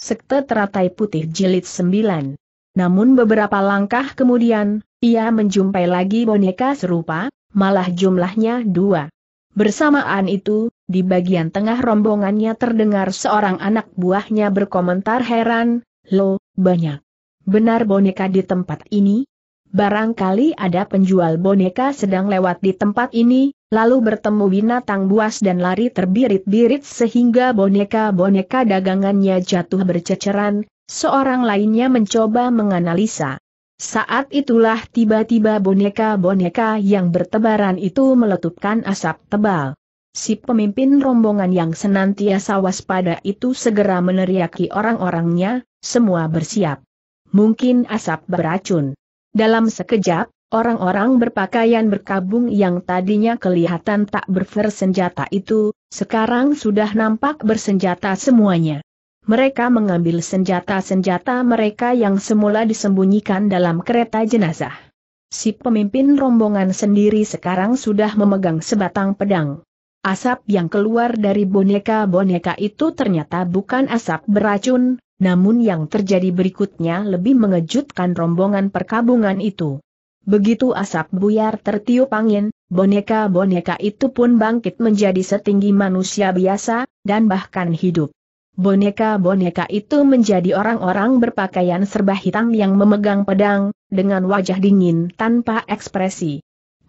Sekte Teratai Putih Jilid 9. Namun beberapa langkah kemudian, ia menjumpai lagi boneka serupa, malah jumlahnya dua. Bersamaan itu, di bagian tengah rombongannya terdengar seorang anak buahnya berkomentar heran, Lo, banyak. Benar boneka di tempat ini? Barangkali ada penjual boneka sedang lewat di tempat ini, lalu bertemu binatang buas dan lari terbirit-birit sehingga boneka-boneka dagangannya jatuh berceceran, seorang lainnya mencoba menganalisa. Saat itulah tiba-tiba boneka-boneka yang bertebaran itu meletupkan asap tebal. Si pemimpin rombongan yang senantiasa waspada itu segera meneriaki orang-orangnya, semua bersiap. Mungkin asap beracun. Dalam sekejap, orang-orang berpakaian berkabung yang tadinya kelihatan tak bersenjata itu, sekarang sudah nampak bersenjata semuanya. Mereka mengambil senjata-senjata mereka yang semula disembunyikan dalam kereta jenazah. Si pemimpin rombongan sendiri sekarang sudah memegang sebatang pedang. Asap yang keluar dari boneka-boneka itu ternyata bukan asap beracun, namun yang terjadi berikutnya lebih mengejutkan rombongan perkabungan itu. Begitu asap buyar tertiup angin, boneka-boneka itu pun bangkit menjadi setinggi manusia biasa, dan bahkan hidup. Boneka-boneka itu menjadi orang-orang berpakaian serba hitam yang memegang pedang, dengan wajah dingin tanpa ekspresi.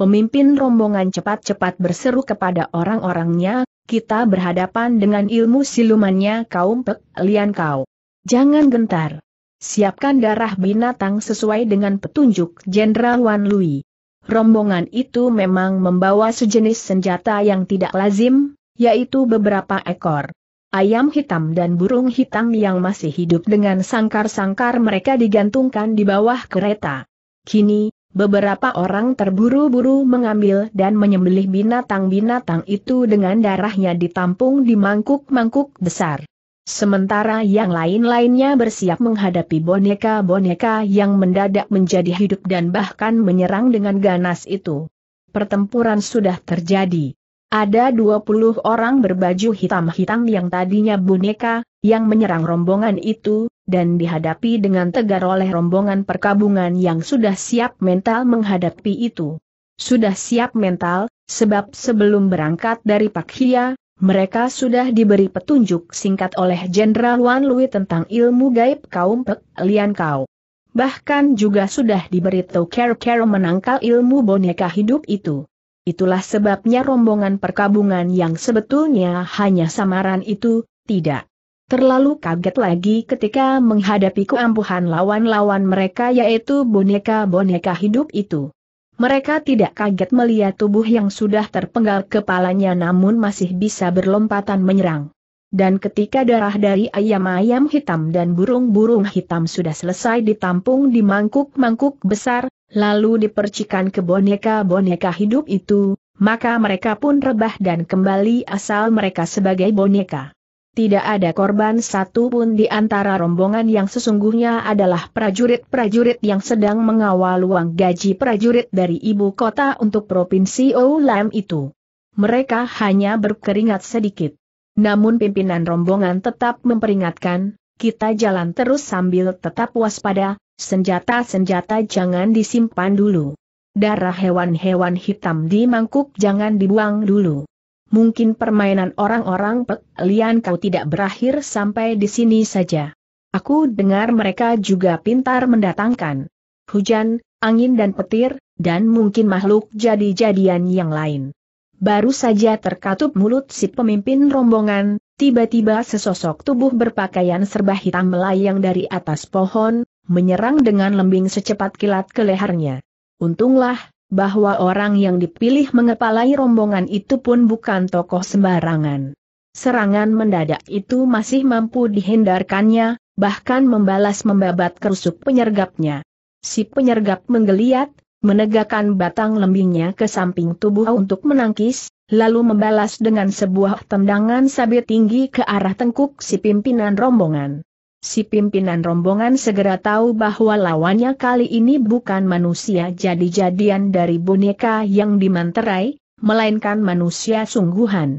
Pemimpin rombongan cepat-cepat berseru kepada orang-orangnya, kita berhadapan dengan ilmu silumannya kaum Pek Lian Kau. Jangan gentar. Siapkan darah binatang sesuai dengan petunjuk Jenderal Wan Lui. Rombongan itu memang membawa sejenis senjata yang tidak lazim, yaitu beberapa ekor ayam hitam dan burung hitam yang masih hidup dengan sangkar-sangkar mereka digantungkan di bawah kereta. Kini, Beberapa orang terburu-buru mengambil dan menyembelih binatang-binatang itu dengan darahnya ditampung di mangkuk-mangkuk besar. Sementara yang lain-lainnya bersiap menghadapi boneka-boneka yang mendadak menjadi hidup dan bahkan menyerang dengan ganas itu. Pertempuran sudah terjadi. Ada 20 orang berbaju hitam-hitam yang tadinya boneka, yang menyerang rombongan itu, dan dihadapi dengan tegar oleh rombongan perkabungan yang sudah siap mental menghadapi itu. Sudah siap mental, sebab sebelum berangkat dari Pak Hia, mereka sudah diberi petunjuk singkat oleh Jenderal Wan Lui tentang ilmu gaib kaum Pek Lian Kau. Bahkan juga sudah diberitahu Care-Care menangkal ilmu boneka hidup itu. Itulah sebabnya rombongan perkabungan yang sebetulnya hanya samaran itu, tidak Terlalu kaget lagi ketika menghadapi keampuhan lawan-lawan mereka yaitu boneka-boneka hidup itu. Mereka tidak kaget melihat tubuh yang sudah terpenggal kepalanya namun masih bisa berlompatan menyerang. Dan ketika darah dari ayam-ayam hitam dan burung-burung hitam sudah selesai ditampung di mangkuk-mangkuk besar, lalu dipercikan ke boneka-boneka hidup itu, maka mereka pun rebah dan kembali asal mereka sebagai boneka. Tidak ada korban satu pun di antara rombongan yang sesungguhnya adalah prajurit-prajurit yang sedang mengawal uang gaji prajurit dari ibu kota untuk Provinsi Oulam itu. Mereka hanya berkeringat sedikit. Namun pimpinan rombongan tetap memperingatkan, kita jalan terus sambil tetap waspada, senjata-senjata jangan disimpan dulu. Darah hewan-hewan hitam di mangkuk jangan dibuang dulu mungkin permainan orang-orang pelian kau tidak berakhir sampai di sini saja. Aku dengar mereka juga pintar mendatangkan hujan, angin dan petir, dan mungkin makhluk jadi-jadian yang lain. Baru saja terkatup mulut si pemimpin rombongan, tiba-tiba sesosok tubuh berpakaian serba hitam melayang dari atas pohon, menyerang dengan lembing secepat kilat ke lehernya. Untunglah, bahwa orang yang dipilih mengepalai rombongan itu pun bukan tokoh sembarangan. Serangan mendadak itu masih mampu dihindarkannya, bahkan membalas membabat kerusuk penyergapnya. Si penyergap menggeliat, menegakkan batang lembingnya ke samping tubuh untuk menangkis, lalu membalas dengan sebuah tendangan sabit tinggi ke arah tengkuk si pimpinan rombongan. Si pimpinan rombongan segera tahu bahwa lawannya kali ini bukan manusia jadi-jadian dari boneka yang dimanterai, melainkan manusia sungguhan.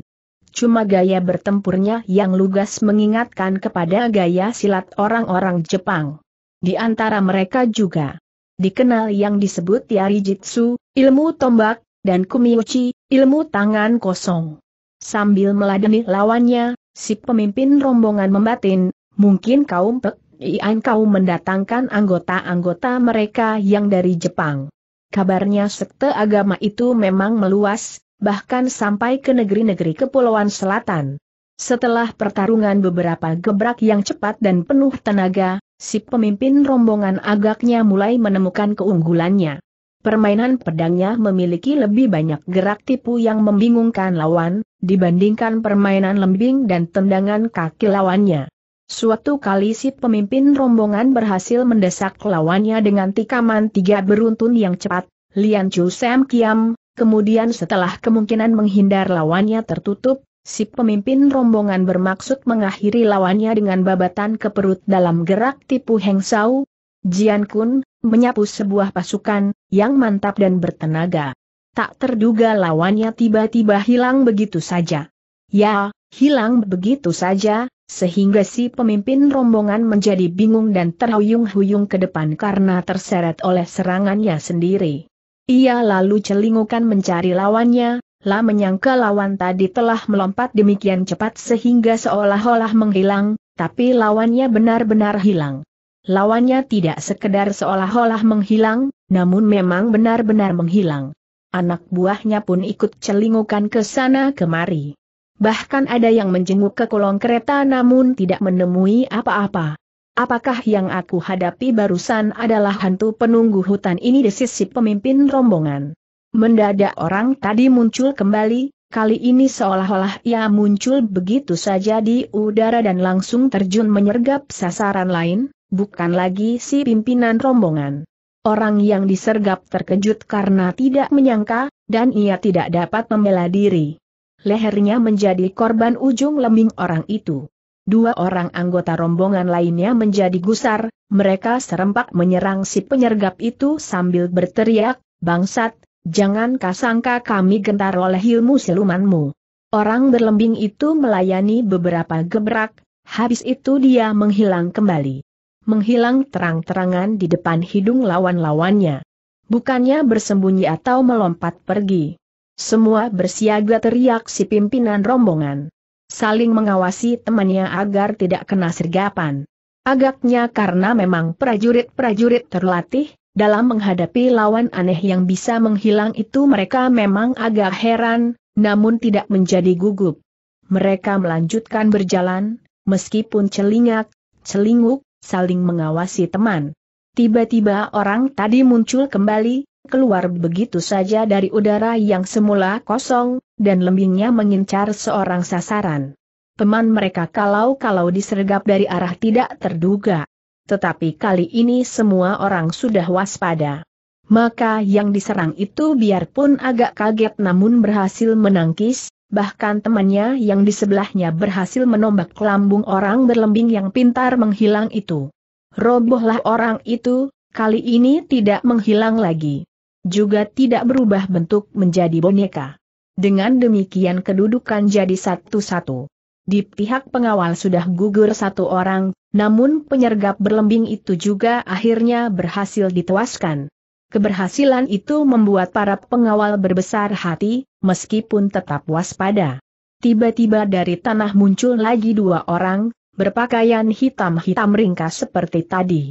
Cuma gaya bertempurnya yang lugas mengingatkan kepada gaya silat orang-orang Jepang. Di antara mereka juga dikenal yang disebut Yari Jitsu, ilmu tombak, dan Kumiuchi, ilmu tangan kosong. Sambil meladeni lawannya, si pemimpin rombongan membatin, mungkin kaum Ian kaum mendatangkan anggota-anggota mereka yang dari Jepang. Kabarnya sekte agama itu memang meluas, bahkan sampai ke negeri-negeri kepulauan selatan. Setelah pertarungan beberapa gebrak yang cepat dan penuh tenaga, si pemimpin rombongan agaknya mulai menemukan keunggulannya. Permainan pedangnya memiliki lebih banyak gerak tipu yang membingungkan lawan, dibandingkan permainan lembing dan tendangan kaki lawannya. Suatu kali si pemimpin rombongan berhasil mendesak lawannya dengan tikaman tiga beruntun yang cepat, Lian Chu Sam Kiam, kemudian setelah kemungkinan menghindar lawannya tertutup, si pemimpin rombongan bermaksud mengakhiri lawannya dengan babatan ke perut dalam gerak tipu Heng Sau. Jian Kun, menyapu sebuah pasukan, yang mantap dan bertenaga. Tak terduga lawannya tiba-tiba hilang begitu saja. Ya, hilang begitu saja, sehingga si pemimpin rombongan menjadi bingung dan terhuyung-huyung ke depan karena terseret oleh serangannya sendiri. Ia lalu celingukan mencari lawannya, lah menyangka lawan tadi telah melompat demikian cepat sehingga seolah-olah menghilang, tapi lawannya benar-benar hilang. Lawannya tidak sekedar seolah-olah menghilang, namun memang benar-benar menghilang. Anak buahnya pun ikut celingukan ke sana kemari. Bahkan ada yang menjenguk ke kolong kereta namun tidak menemui apa-apa. Apakah yang aku hadapi barusan adalah hantu penunggu hutan ini desis si pemimpin rombongan. Mendadak orang tadi muncul kembali, kali ini seolah-olah ia muncul begitu saja di udara dan langsung terjun menyergap sasaran lain, bukan lagi si pimpinan rombongan. Orang yang disergap terkejut karena tidak menyangka, dan ia tidak dapat membela diri lehernya menjadi korban ujung lembing orang itu. Dua orang anggota rombongan lainnya menjadi gusar, mereka serempak menyerang si penyergap itu sambil berteriak, Bangsat, jangan kasangka kami gentar oleh ilmu silumanmu. Orang berlembing itu melayani beberapa gebrak, habis itu dia menghilang kembali. Menghilang terang-terangan di depan hidung lawan-lawannya. Bukannya bersembunyi atau melompat pergi. Semua bersiaga teriak si pimpinan rombongan. Saling mengawasi temannya agar tidak kena sergapan. Agaknya karena memang prajurit-prajurit terlatih, dalam menghadapi lawan aneh yang bisa menghilang itu mereka memang agak heran, namun tidak menjadi gugup. Mereka melanjutkan berjalan, meskipun celingak, celinguk, saling mengawasi teman. Tiba-tiba orang tadi muncul kembali, keluar begitu saja dari udara yang semula kosong, dan lembingnya mengincar seorang sasaran. Teman mereka kalau-kalau disergap dari arah tidak terduga. Tetapi kali ini semua orang sudah waspada. Maka yang diserang itu biarpun agak kaget namun berhasil menangkis, bahkan temannya yang di sebelahnya berhasil menombak lambung orang berlembing yang pintar menghilang itu. Robohlah orang itu, kali ini tidak menghilang lagi juga tidak berubah bentuk menjadi boneka. Dengan demikian kedudukan jadi satu-satu. Di pihak pengawal sudah gugur satu orang, namun penyergap berlembing itu juga akhirnya berhasil ditewaskan. Keberhasilan itu membuat para pengawal berbesar hati, meskipun tetap waspada. Tiba-tiba dari tanah muncul lagi dua orang, berpakaian hitam-hitam ringkas seperti tadi.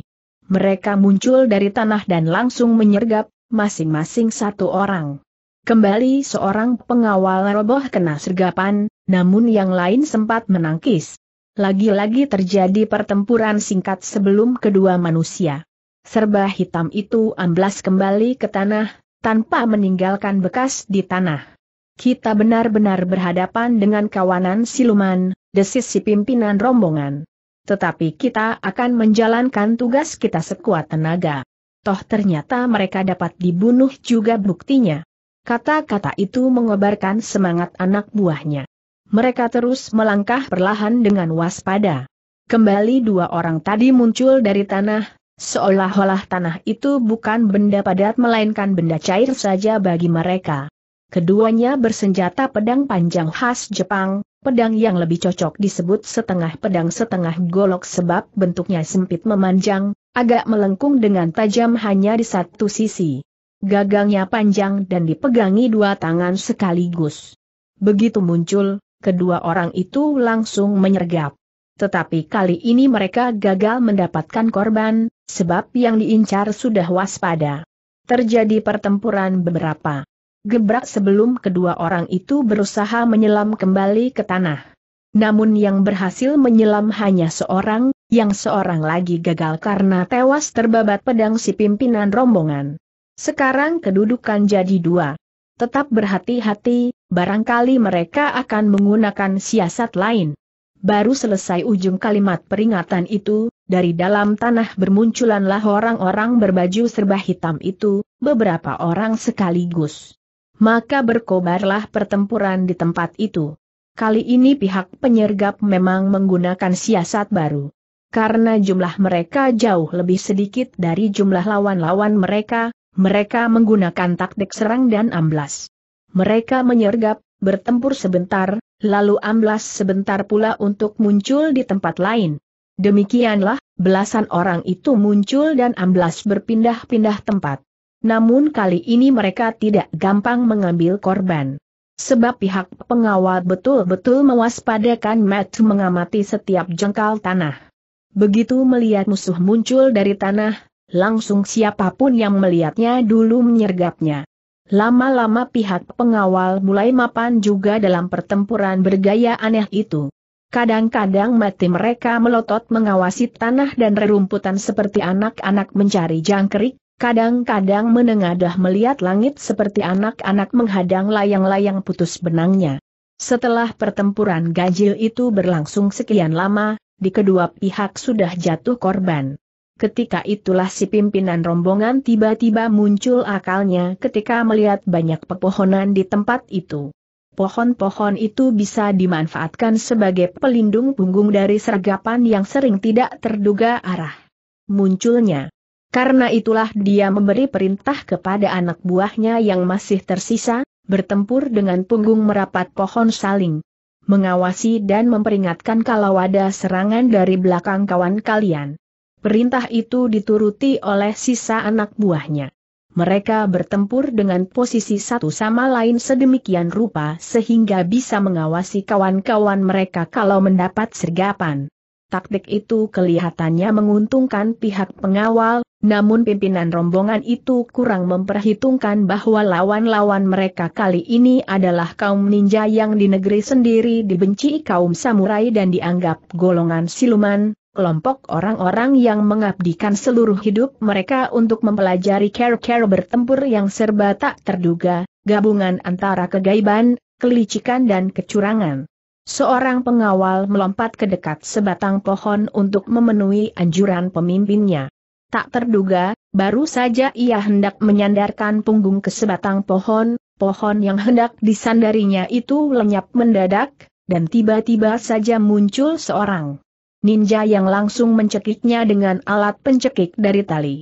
Mereka muncul dari tanah dan langsung menyergap, masing-masing satu orang. Kembali seorang pengawal roboh kena sergapan, namun yang lain sempat menangkis. Lagi-lagi terjadi pertempuran singkat sebelum kedua manusia. Serba hitam itu amblas kembali ke tanah, tanpa meninggalkan bekas di tanah. Kita benar-benar berhadapan dengan kawanan siluman, desis si pimpinan rombongan. Tetapi kita akan menjalankan tugas kita sekuat tenaga toh ternyata mereka dapat dibunuh juga buktinya. Kata-kata itu mengobarkan semangat anak buahnya. Mereka terus melangkah perlahan dengan waspada. Kembali dua orang tadi muncul dari tanah, seolah-olah tanah itu bukan benda padat melainkan benda cair saja bagi mereka. Keduanya bersenjata pedang panjang khas Jepang, pedang yang lebih cocok disebut setengah pedang setengah golok sebab bentuknya sempit memanjang, Agak melengkung dengan tajam hanya di satu sisi. Gagangnya panjang dan dipegangi dua tangan sekaligus. Begitu muncul, kedua orang itu langsung menyergap. Tetapi kali ini mereka gagal mendapatkan korban, sebab yang diincar sudah waspada. Terjadi pertempuran beberapa gebrak sebelum kedua orang itu berusaha menyelam kembali ke tanah. Namun yang berhasil menyelam hanya seorang, yang seorang lagi gagal karena tewas terbabat pedang si pimpinan rombongan. Sekarang kedudukan jadi dua. Tetap berhati-hati, barangkali mereka akan menggunakan siasat lain. Baru selesai ujung kalimat peringatan itu, dari dalam tanah bermunculanlah orang-orang berbaju serba hitam itu, beberapa orang sekaligus. Maka berkobarlah pertempuran di tempat itu. Kali ini pihak penyergap memang menggunakan siasat baru karena jumlah mereka jauh lebih sedikit dari jumlah lawan-lawan mereka, mereka menggunakan taktik serang dan amblas. Mereka menyergap, bertempur sebentar, lalu amblas sebentar pula untuk muncul di tempat lain. Demikianlah, belasan orang itu muncul dan amblas berpindah-pindah tempat. Namun kali ini mereka tidak gampang mengambil korban. Sebab pihak pengawal betul-betul mewaspadakan Matt mengamati setiap jengkal tanah. Begitu melihat musuh muncul dari tanah, langsung siapapun yang melihatnya dulu menyergapnya. Lama-lama pihak pengawal mulai mapan juga dalam pertempuran bergaya aneh itu. Kadang-kadang mati mereka melotot mengawasi tanah dan rerumputan seperti anak-anak mencari jangkrik, kadang-kadang menengadah melihat langit seperti anak-anak menghadang layang-layang putus benangnya. Setelah pertempuran ganjil itu berlangsung sekian lama, di kedua pihak sudah jatuh korban. Ketika itulah si pimpinan rombongan tiba-tiba muncul akalnya ketika melihat banyak pepohonan di tempat itu. Pohon-pohon itu bisa dimanfaatkan sebagai pelindung punggung dari sergapan yang sering tidak terduga arah munculnya. Karena itulah dia memberi perintah kepada anak buahnya yang masih tersisa, bertempur dengan punggung merapat pohon saling mengawasi dan memperingatkan kalau ada serangan dari belakang kawan kalian. Perintah itu dituruti oleh sisa anak buahnya. Mereka bertempur dengan posisi satu sama lain sedemikian rupa sehingga bisa mengawasi kawan-kawan mereka kalau mendapat sergapan. Taktik itu kelihatannya menguntungkan pihak pengawal, namun pimpinan rombongan itu kurang memperhitungkan bahwa lawan-lawan mereka kali ini adalah kaum ninja yang di negeri sendiri dibenci kaum samurai dan dianggap golongan siluman, kelompok orang-orang yang mengabdikan seluruh hidup mereka untuk mempelajari care-care bertempur yang serba tak terduga, gabungan antara kegaiban, kelicikan dan kecurangan. Seorang pengawal melompat ke dekat sebatang pohon untuk memenuhi anjuran pemimpinnya. Tak terduga, baru saja ia hendak menyandarkan punggung ke sebatang pohon, pohon yang hendak disandarinya itu lenyap mendadak, dan tiba-tiba saja muncul seorang ninja yang langsung mencekiknya dengan alat pencekik dari tali.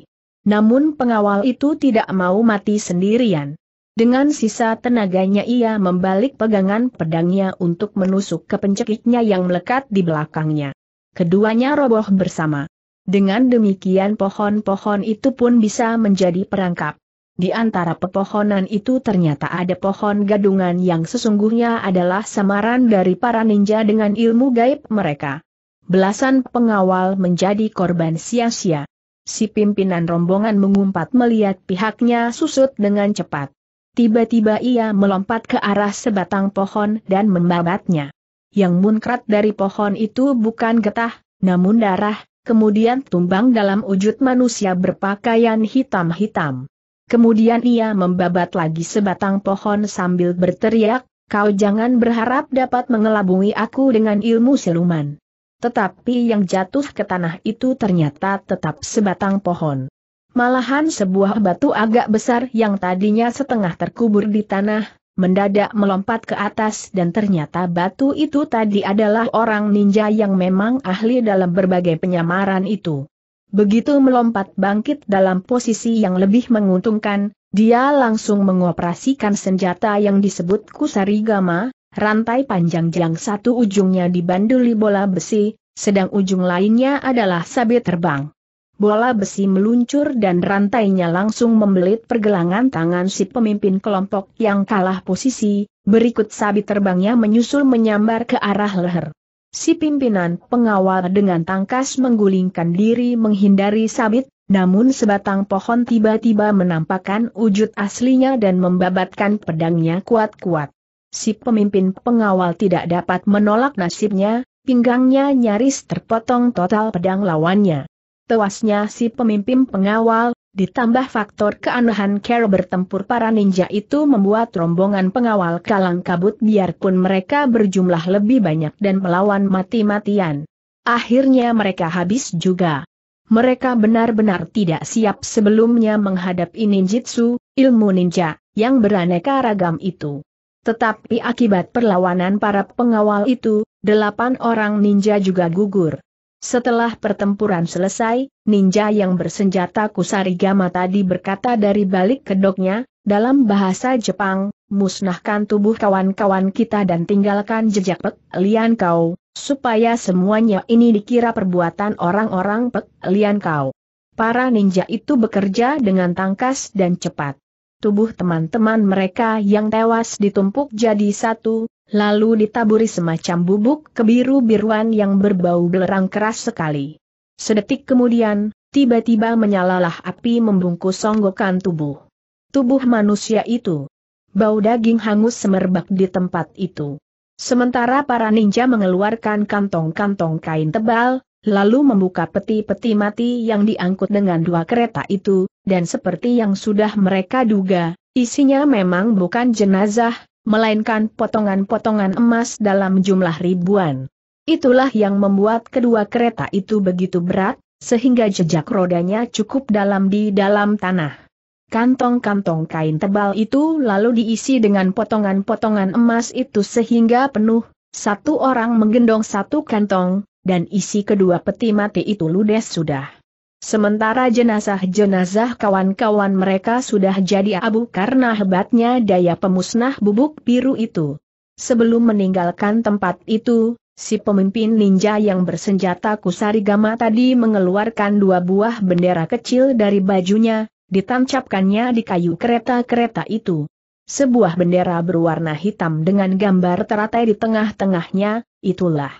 Namun pengawal itu tidak mau mati sendirian. Dengan sisa tenaganya ia membalik pegangan pedangnya untuk menusuk ke pencekiknya yang melekat di belakangnya. Keduanya roboh bersama. Dengan demikian pohon-pohon itu pun bisa menjadi perangkap. Di antara pepohonan itu ternyata ada pohon gadungan yang sesungguhnya adalah samaran dari para ninja dengan ilmu gaib mereka. Belasan pengawal menjadi korban sia-sia. Si pimpinan rombongan mengumpat melihat pihaknya susut dengan cepat. Tiba-tiba ia melompat ke arah sebatang pohon dan membabatnya. Yang munkrat dari pohon itu bukan getah, namun darah, kemudian tumbang dalam wujud manusia berpakaian hitam-hitam. Kemudian ia membabat lagi sebatang pohon sambil berteriak, kau jangan berharap dapat mengelabui aku dengan ilmu siluman. Tetapi yang jatuh ke tanah itu ternyata tetap sebatang pohon. Malahan sebuah batu agak besar yang tadinya setengah terkubur di tanah, mendadak melompat ke atas dan ternyata batu itu tadi adalah orang ninja yang memang ahli dalam berbagai penyamaran itu. Begitu melompat bangkit dalam posisi yang lebih menguntungkan, dia langsung mengoperasikan senjata yang disebut Kusarigama, rantai panjang yang satu ujungnya dibanduli bola besi, sedang ujung lainnya adalah sabit terbang bola besi meluncur dan rantainya langsung membelit pergelangan tangan si pemimpin kelompok yang kalah posisi, berikut sabit terbangnya menyusul menyambar ke arah leher. Si pimpinan pengawal dengan tangkas menggulingkan diri menghindari sabit, namun sebatang pohon tiba-tiba menampakkan wujud aslinya dan membabatkan pedangnya kuat-kuat. Si pemimpin pengawal tidak dapat menolak nasibnya, pinggangnya nyaris terpotong total pedang lawannya tewasnya si pemimpin pengawal, ditambah faktor keanehan Carol bertempur para ninja itu membuat rombongan pengawal kalang kabut biarpun mereka berjumlah lebih banyak dan melawan mati-matian. Akhirnya mereka habis juga. Mereka benar-benar tidak siap sebelumnya menghadapi ninjitsu, ilmu ninja, yang beraneka ragam itu. Tetapi akibat perlawanan para pengawal itu, delapan orang ninja juga gugur. Setelah pertempuran selesai, ninja yang bersenjata Kusarigama tadi berkata dari balik kedoknya, dalam bahasa Jepang, musnahkan tubuh kawan-kawan kita dan tinggalkan jejak Pek Lian Kau, supaya semuanya ini dikira perbuatan orang-orang Pek Lian Kau. Para ninja itu bekerja dengan tangkas dan cepat. Tubuh teman-teman mereka yang tewas ditumpuk jadi satu, lalu ditaburi semacam bubuk kebiru-biruan yang berbau belerang keras sekali. Sedetik kemudian, tiba-tiba menyalalah api membungkus songgokan tubuh. Tubuh manusia itu. Bau daging hangus semerbak di tempat itu. Sementara para ninja mengeluarkan kantong-kantong kain tebal, lalu membuka peti-peti mati yang diangkut dengan dua kereta itu, dan seperti yang sudah mereka duga, isinya memang bukan jenazah, melainkan potongan-potongan emas dalam jumlah ribuan. Itulah yang membuat kedua kereta itu begitu berat, sehingga jejak rodanya cukup dalam di dalam tanah. Kantong-kantong kain tebal itu lalu diisi dengan potongan-potongan emas itu sehingga penuh, satu orang menggendong satu kantong, dan isi kedua peti mati itu ludes sudah. Sementara jenazah-jenazah kawan-kawan mereka sudah jadi abu karena hebatnya daya pemusnah bubuk biru itu. Sebelum meninggalkan tempat itu, si pemimpin ninja yang bersenjata kusari Kusarigama tadi mengeluarkan dua buah bendera kecil dari bajunya, ditancapkannya di kayu kereta-kereta itu. Sebuah bendera berwarna hitam dengan gambar teratai di tengah-tengahnya, itulah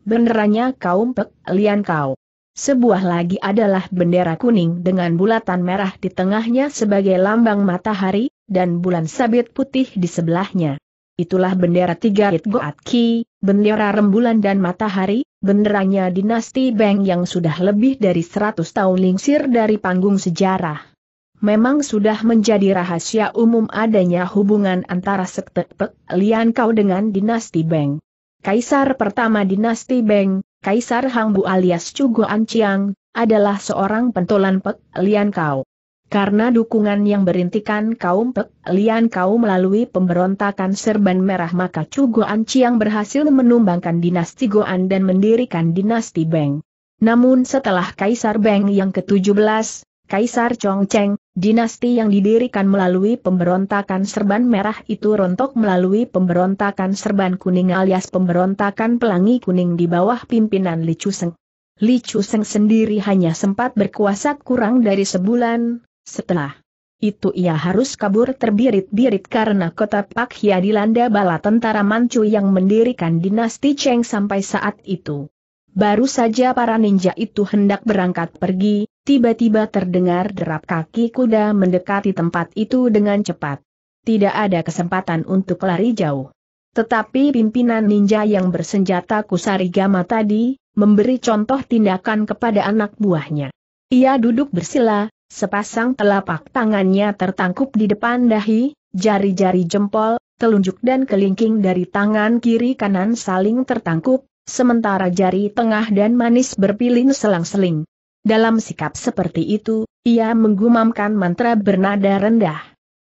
benderanya kaum Pek Lian Kau sebuah lagi adalah bendera kuning dengan bulatan merah di tengahnya sebagai lambang matahari, dan bulan sabit putih di sebelahnya. Itulah bendera tiga Itgoatki, bendera rembulan dan matahari, benderanya dinasti Beng yang sudah lebih dari 100 tahun lingsir dari panggung sejarah. Memang sudah menjadi rahasia umum adanya hubungan antara sekte Pek Lian Kau dengan dinasti Beng. Kaisar pertama dinasti Beng, Kaisar Hangbu alias Cugo Anciang, adalah seorang pentolan Pek Lian Kau. Karena dukungan yang berintikan kaum Pek Lian Kau melalui pemberontakan Serban Merah maka Cugo Anciang berhasil menumbangkan dinasti Goan dan mendirikan dinasti Beng. Namun setelah Kaisar Beng yang ke-17, Kaisar Chongcheng, dinasti yang didirikan melalui pemberontakan serban merah itu rontok melalui pemberontakan serban kuning alias pemberontakan pelangi kuning di bawah pimpinan Li Chuseng. Li Chuseng sendiri hanya sempat berkuasa kurang dari sebulan, setelah itu ia harus kabur terbirit-birit karena kota Hia dilanda bala tentara Manchu yang mendirikan dinasti Cheng sampai saat itu. Baru saja para ninja itu hendak berangkat pergi, Tiba-tiba terdengar derap kaki kuda mendekati tempat itu dengan cepat. Tidak ada kesempatan untuk lari jauh. Tetapi pimpinan ninja yang bersenjata Kusarigama tadi, memberi contoh tindakan kepada anak buahnya. Ia duduk bersila, sepasang telapak tangannya tertangkup di depan dahi, jari-jari jempol, telunjuk dan kelingking dari tangan kiri kanan saling tertangkup, sementara jari tengah dan manis berpilin selang-seling. Dalam sikap seperti itu, ia menggumamkan mantra bernada rendah.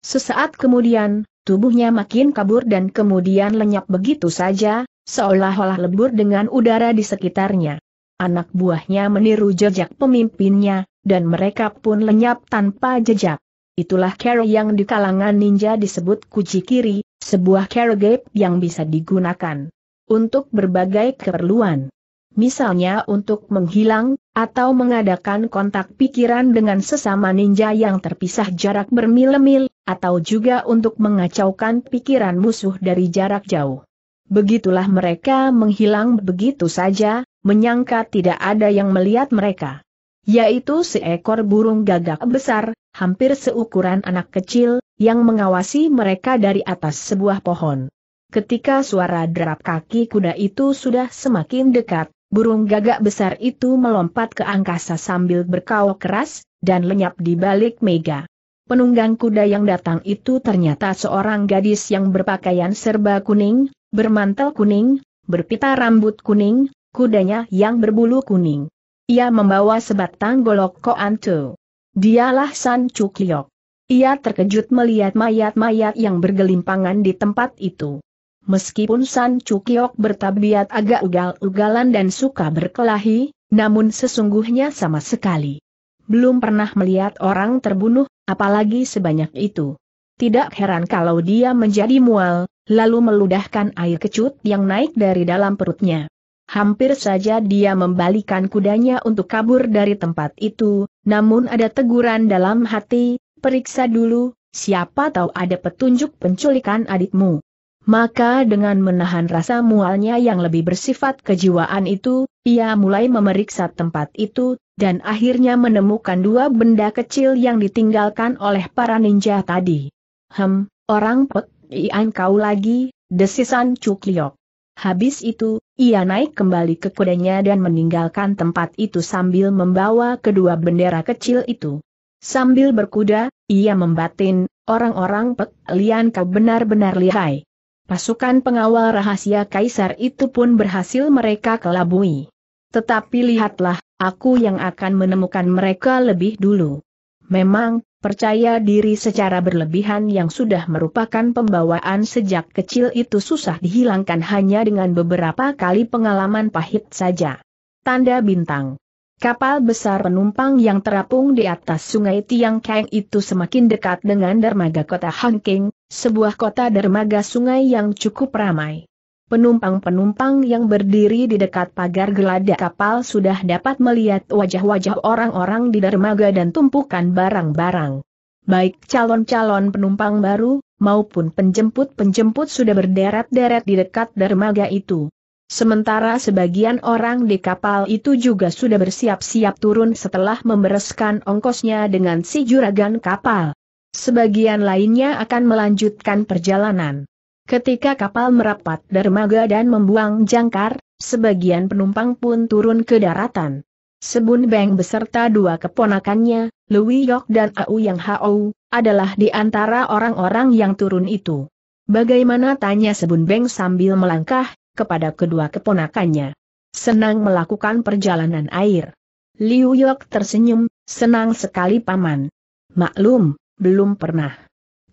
Sesaat kemudian, tubuhnya makin kabur dan kemudian lenyap begitu saja, seolah-olah lebur dengan udara di sekitarnya. Anak buahnya meniru jejak pemimpinnya, dan mereka pun lenyap tanpa jejak. Itulah care yang di kalangan ninja disebut kuji kiri, sebuah care gap yang bisa digunakan untuk berbagai keperluan misalnya untuk menghilang, atau mengadakan kontak pikiran dengan sesama ninja yang terpisah jarak bermil-mil, atau juga untuk mengacaukan pikiran musuh dari jarak jauh. Begitulah mereka menghilang begitu saja, menyangka tidak ada yang melihat mereka. Yaitu seekor burung gagak besar, hampir seukuran anak kecil, yang mengawasi mereka dari atas sebuah pohon. Ketika suara derap kaki kuda itu sudah semakin dekat, Burung gagak besar itu melompat ke angkasa sambil berkau keras, dan lenyap di balik mega. Penunggang kuda yang datang itu ternyata seorang gadis yang berpakaian serba kuning, bermantel kuning, berpita rambut kuning, kudanya yang berbulu kuning. Ia membawa sebatang golok koantu. Dialah San Chukyok. Ia terkejut melihat mayat-mayat yang bergelimpangan di tempat itu. Meskipun San Cukiok bertabiat agak ugal-ugalan dan suka berkelahi, namun sesungguhnya sama sekali. Belum pernah melihat orang terbunuh, apalagi sebanyak itu. Tidak heran kalau dia menjadi mual, lalu meludahkan air kecut yang naik dari dalam perutnya. Hampir saja dia membalikan kudanya untuk kabur dari tempat itu, namun ada teguran dalam hati, periksa dulu, siapa tahu ada petunjuk penculikan adikmu maka dengan menahan rasa mualnya yang lebih bersifat kejiwaan itu, ia mulai memeriksa tempat itu, dan akhirnya menemukan dua benda kecil yang ditinggalkan oleh para ninja tadi. Hem, orang pek, ian kau lagi, desisan Cukliok. Habis itu, ia naik kembali ke kudanya dan meninggalkan tempat itu sambil membawa kedua bendera kecil itu. Sambil berkuda, ia membatin, orang-orang pek lian kau benar-benar lihai. Pasukan pengawal rahasia kaisar itu pun berhasil mereka kelabui. Tetapi lihatlah, aku yang akan menemukan mereka lebih dulu. Memang, percaya diri secara berlebihan yang sudah merupakan pembawaan sejak kecil itu susah dihilangkan hanya dengan beberapa kali pengalaman pahit saja. Tanda bintang. Kapal besar penumpang yang terapung di atas sungai Tiang Kang itu semakin dekat dengan dermaga kota Hangking, sebuah kota dermaga sungai yang cukup ramai. Penumpang-penumpang yang berdiri di dekat pagar geladak kapal sudah dapat melihat wajah-wajah orang-orang di dermaga dan tumpukan barang-barang. Baik calon-calon penumpang baru, maupun penjemput-penjemput sudah berderet-deret di dekat dermaga itu. Sementara sebagian orang di kapal itu juga sudah bersiap-siap turun setelah membereskan ongkosnya dengan si juragan kapal. Sebagian lainnya akan melanjutkan perjalanan. Ketika kapal merapat dermaga dan membuang jangkar, sebagian penumpang pun turun ke daratan. Sebun Beng beserta dua keponakannya, Louis Yok dan Au Yang Hao, adalah di antara orang-orang yang turun itu. Bagaimana tanya Sebun Beng sambil melangkah, kepada kedua keponakannya. Senang melakukan perjalanan air. Liu Yok tersenyum, senang sekali paman. Maklum, belum pernah.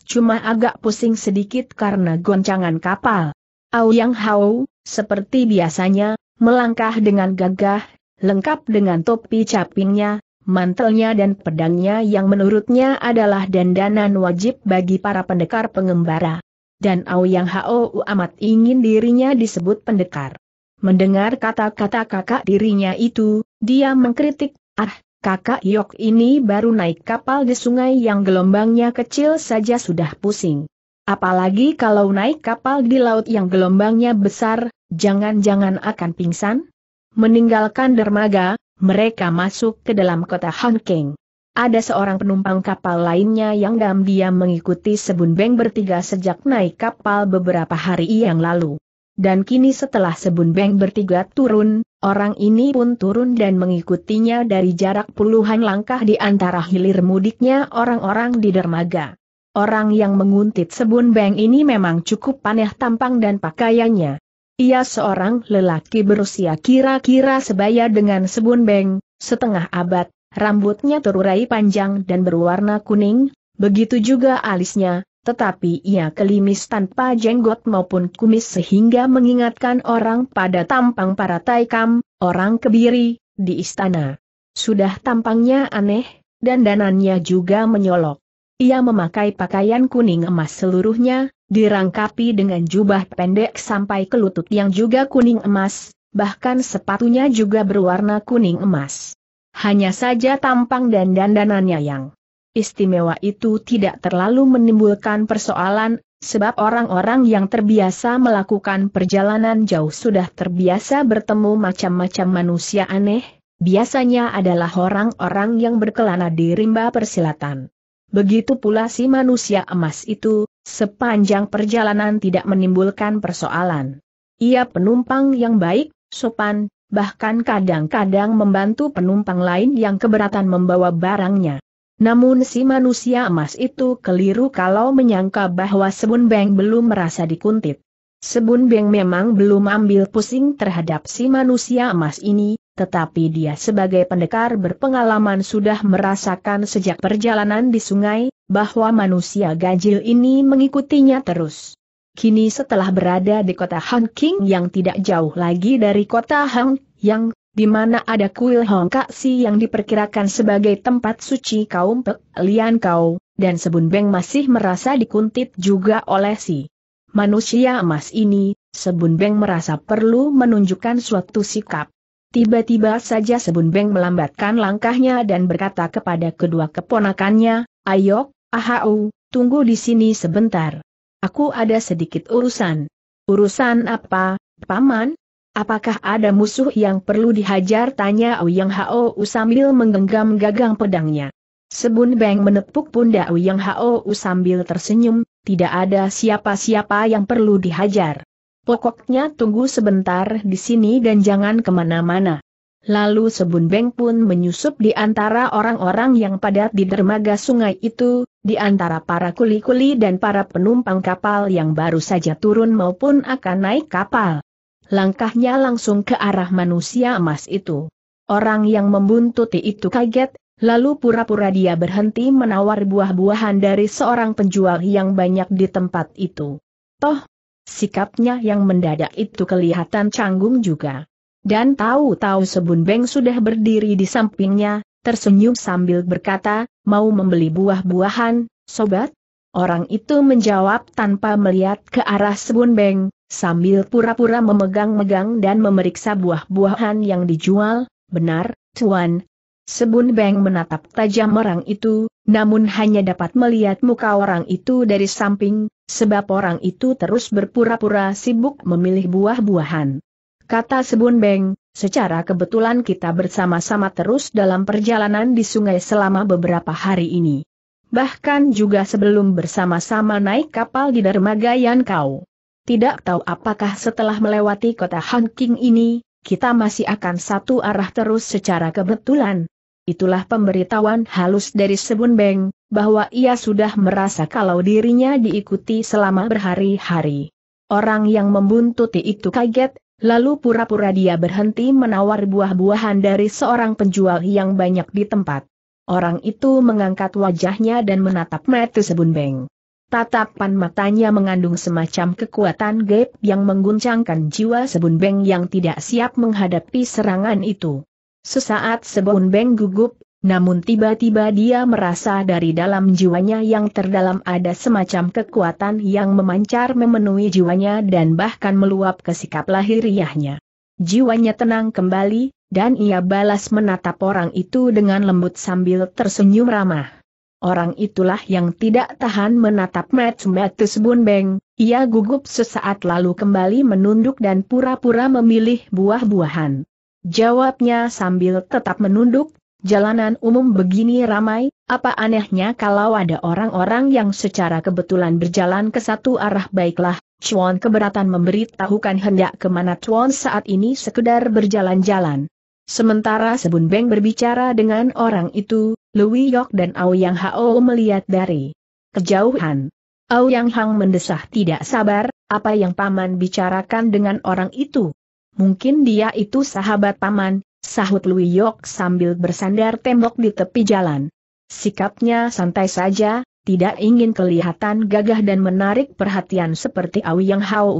Cuma agak pusing sedikit karena goncangan kapal. Yang Hao, seperti biasanya, melangkah dengan gagah, lengkap dengan topi capingnya, mantelnya dan pedangnya yang menurutnya adalah dandanan wajib bagi para pendekar pengembara. Dan Yang Hao amat ingin dirinya disebut pendekar. Mendengar kata-kata kakak dirinya itu, dia mengkritik, ah, kakak Yok ini baru naik kapal di sungai yang gelombangnya kecil saja sudah pusing. Apalagi kalau naik kapal di laut yang gelombangnya besar, jangan-jangan akan pingsan? Meninggalkan dermaga, mereka masuk ke dalam kota Hankeng. Ada seorang penumpang kapal lainnya yang diam-diam mengikuti Sebun Beng bertiga sejak naik kapal beberapa hari yang lalu. Dan kini setelah Sebun Beng bertiga turun, Orang ini pun turun dan mengikutinya dari jarak puluhan langkah di antara hilir mudiknya orang-orang di dermaga. Orang yang menguntit sebun beng ini memang cukup paneh tampang dan pakaiannya. Ia seorang lelaki berusia kira-kira sebaya dengan sebun beng, setengah abad, rambutnya terurai panjang dan berwarna kuning, begitu juga alisnya, tetapi ia kelimis tanpa jenggot maupun kumis sehingga mengingatkan orang pada tampang para Taikam, orang kebiri, di istana. Sudah tampangnya aneh, dan danannya juga menyolok. Ia memakai pakaian kuning emas seluruhnya, dirangkapi dengan jubah pendek sampai ke lutut yang juga kuning emas, bahkan sepatunya juga berwarna kuning emas. Hanya saja tampang dan dandanannya yang istimewa itu tidak terlalu menimbulkan persoalan, sebab orang-orang yang terbiasa melakukan perjalanan jauh sudah terbiasa bertemu macam-macam manusia aneh, biasanya adalah orang-orang yang berkelana di rimba persilatan. Begitu pula si manusia emas itu, sepanjang perjalanan tidak menimbulkan persoalan. Ia penumpang yang baik, sopan, bahkan kadang-kadang membantu penumpang lain yang keberatan membawa barangnya. Namun si manusia emas itu keliru kalau menyangka bahwa Sebun Beng belum merasa dikuntit. Sebun Beng memang belum ambil pusing terhadap si manusia emas ini, tetapi dia sebagai pendekar berpengalaman sudah merasakan sejak perjalanan di sungai, bahwa manusia ganjil ini mengikutinya terus. Kini setelah berada di kota Hang yang tidak jauh lagi dari kota Hang Yang, di mana ada kuil Si yang diperkirakan sebagai tempat suci kaum Pek Lian Kau, dan Sebun Beng masih merasa dikuntit juga oleh si manusia emas ini, Sebun Beng merasa perlu menunjukkan suatu sikap. Tiba-tiba saja Sebun Beng melambatkan langkahnya dan berkata kepada kedua keponakannya, Ayo, ahau, tunggu di sini sebentar. Aku ada sedikit urusan. Urusan apa, Paman? Apakah ada musuh yang perlu dihajar? Tanya Ouyang Hao sambil menggenggam gagang pedangnya. Sebun Beng menepuk pundak Ouyang Hao sambil tersenyum, tidak ada siapa-siapa yang perlu dihajar. Pokoknya tunggu sebentar di sini dan jangan kemana-mana. Lalu Sebun Beng pun menyusup di antara orang-orang yang padat di dermaga sungai itu, di antara para kuli-kuli dan para penumpang kapal yang baru saja turun maupun akan naik kapal. Langkahnya langsung ke arah manusia emas itu. Orang yang membuntuti itu kaget, lalu pura-pura dia berhenti menawar buah-buahan dari seorang penjual yang banyak di tempat itu. Toh, sikapnya yang mendadak itu kelihatan canggung juga. Dan tahu-tahu Sebun Beng sudah berdiri di sampingnya, tersenyum sambil berkata, mau membeli buah-buahan, sobat? Orang itu menjawab tanpa melihat ke arah Sebun Beng, sambil pura-pura memegang-megang dan memeriksa buah-buahan yang dijual, benar, Tuan. Sebun Beng menatap tajam orang itu, namun hanya dapat melihat muka orang itu dari samping, sebab orang itu terus berpura-pura sibuk memilih buah-buahan. Kata Sebun Beng, secara kebetulan kita bersama-sama terus dalam perjalanan di sungai selama beberapa hari ini bahkan juga sebelum bersama-sama naik kapal di dermaga kau. Tidak tahu apakah setelah melewati kota Hanking ini, kita masih akan satu arah terus secara kebetulan. Itulah pemberitahuan halus dari Sebun Beng, bahwa ia sudah merasa kalau dirinya diikuti selama berhari-hari. Orang yang membuntuti itu kaget, lalu pura-pura dia berhenti menawar buah-buahan dari seorang penjual yang banyak di tempat. Orang itu mengangkat wajahnya dan menatap mata sebunbeng. Tatapan matanya mengandung semacam kekuatan gaib yang mengguncangkan jiwa sebunbeng yang tidak siap menghadapi serangan itu. Sesaat sebunbeng gugup, namun tiba-tiba dia merasa dari dalam jiwanya yang terdalam ada semacam kekuatan yang memancar memenuhi jiwanya dan bahkan meluap ke sikap lahiriahnya. Jiwanya tenang kembali, dan ia balas menatap orang itu dengan lembut sambil tersenyum ramah. Orang itulah yang tidak tahan menatap Matsumatus Bunbeng, ia gugup sesaat lalu kembali menunduk dan pura-pura memilih buah-buahan. Jawabnya sambil tetap menunduk, jalanan umum begini ramai, apa anehnya kalau ada orang-orang yang secara kebetulan berjalan ke satu arah baiklah, Chuan keberatan memberitahukan hendak kemana Chuan saat ini sekedar berjalan-jalan. Sementara Sebun Beng berbicara dengan orang itu, Lui Yok dan Yang Hao melihat dari kejauhan. Yang Hang mendesah tidak sabar, apa yang Paman bicarakan dengan orang itu? Mungkin dia itu sahabat Paman, sahut Lui Yok sambil bersandar tembok di tepi jalan. Sikapnya santai saja, tidak ingin kelihatan gagah dan menarik perhatian seperti Yang Hao.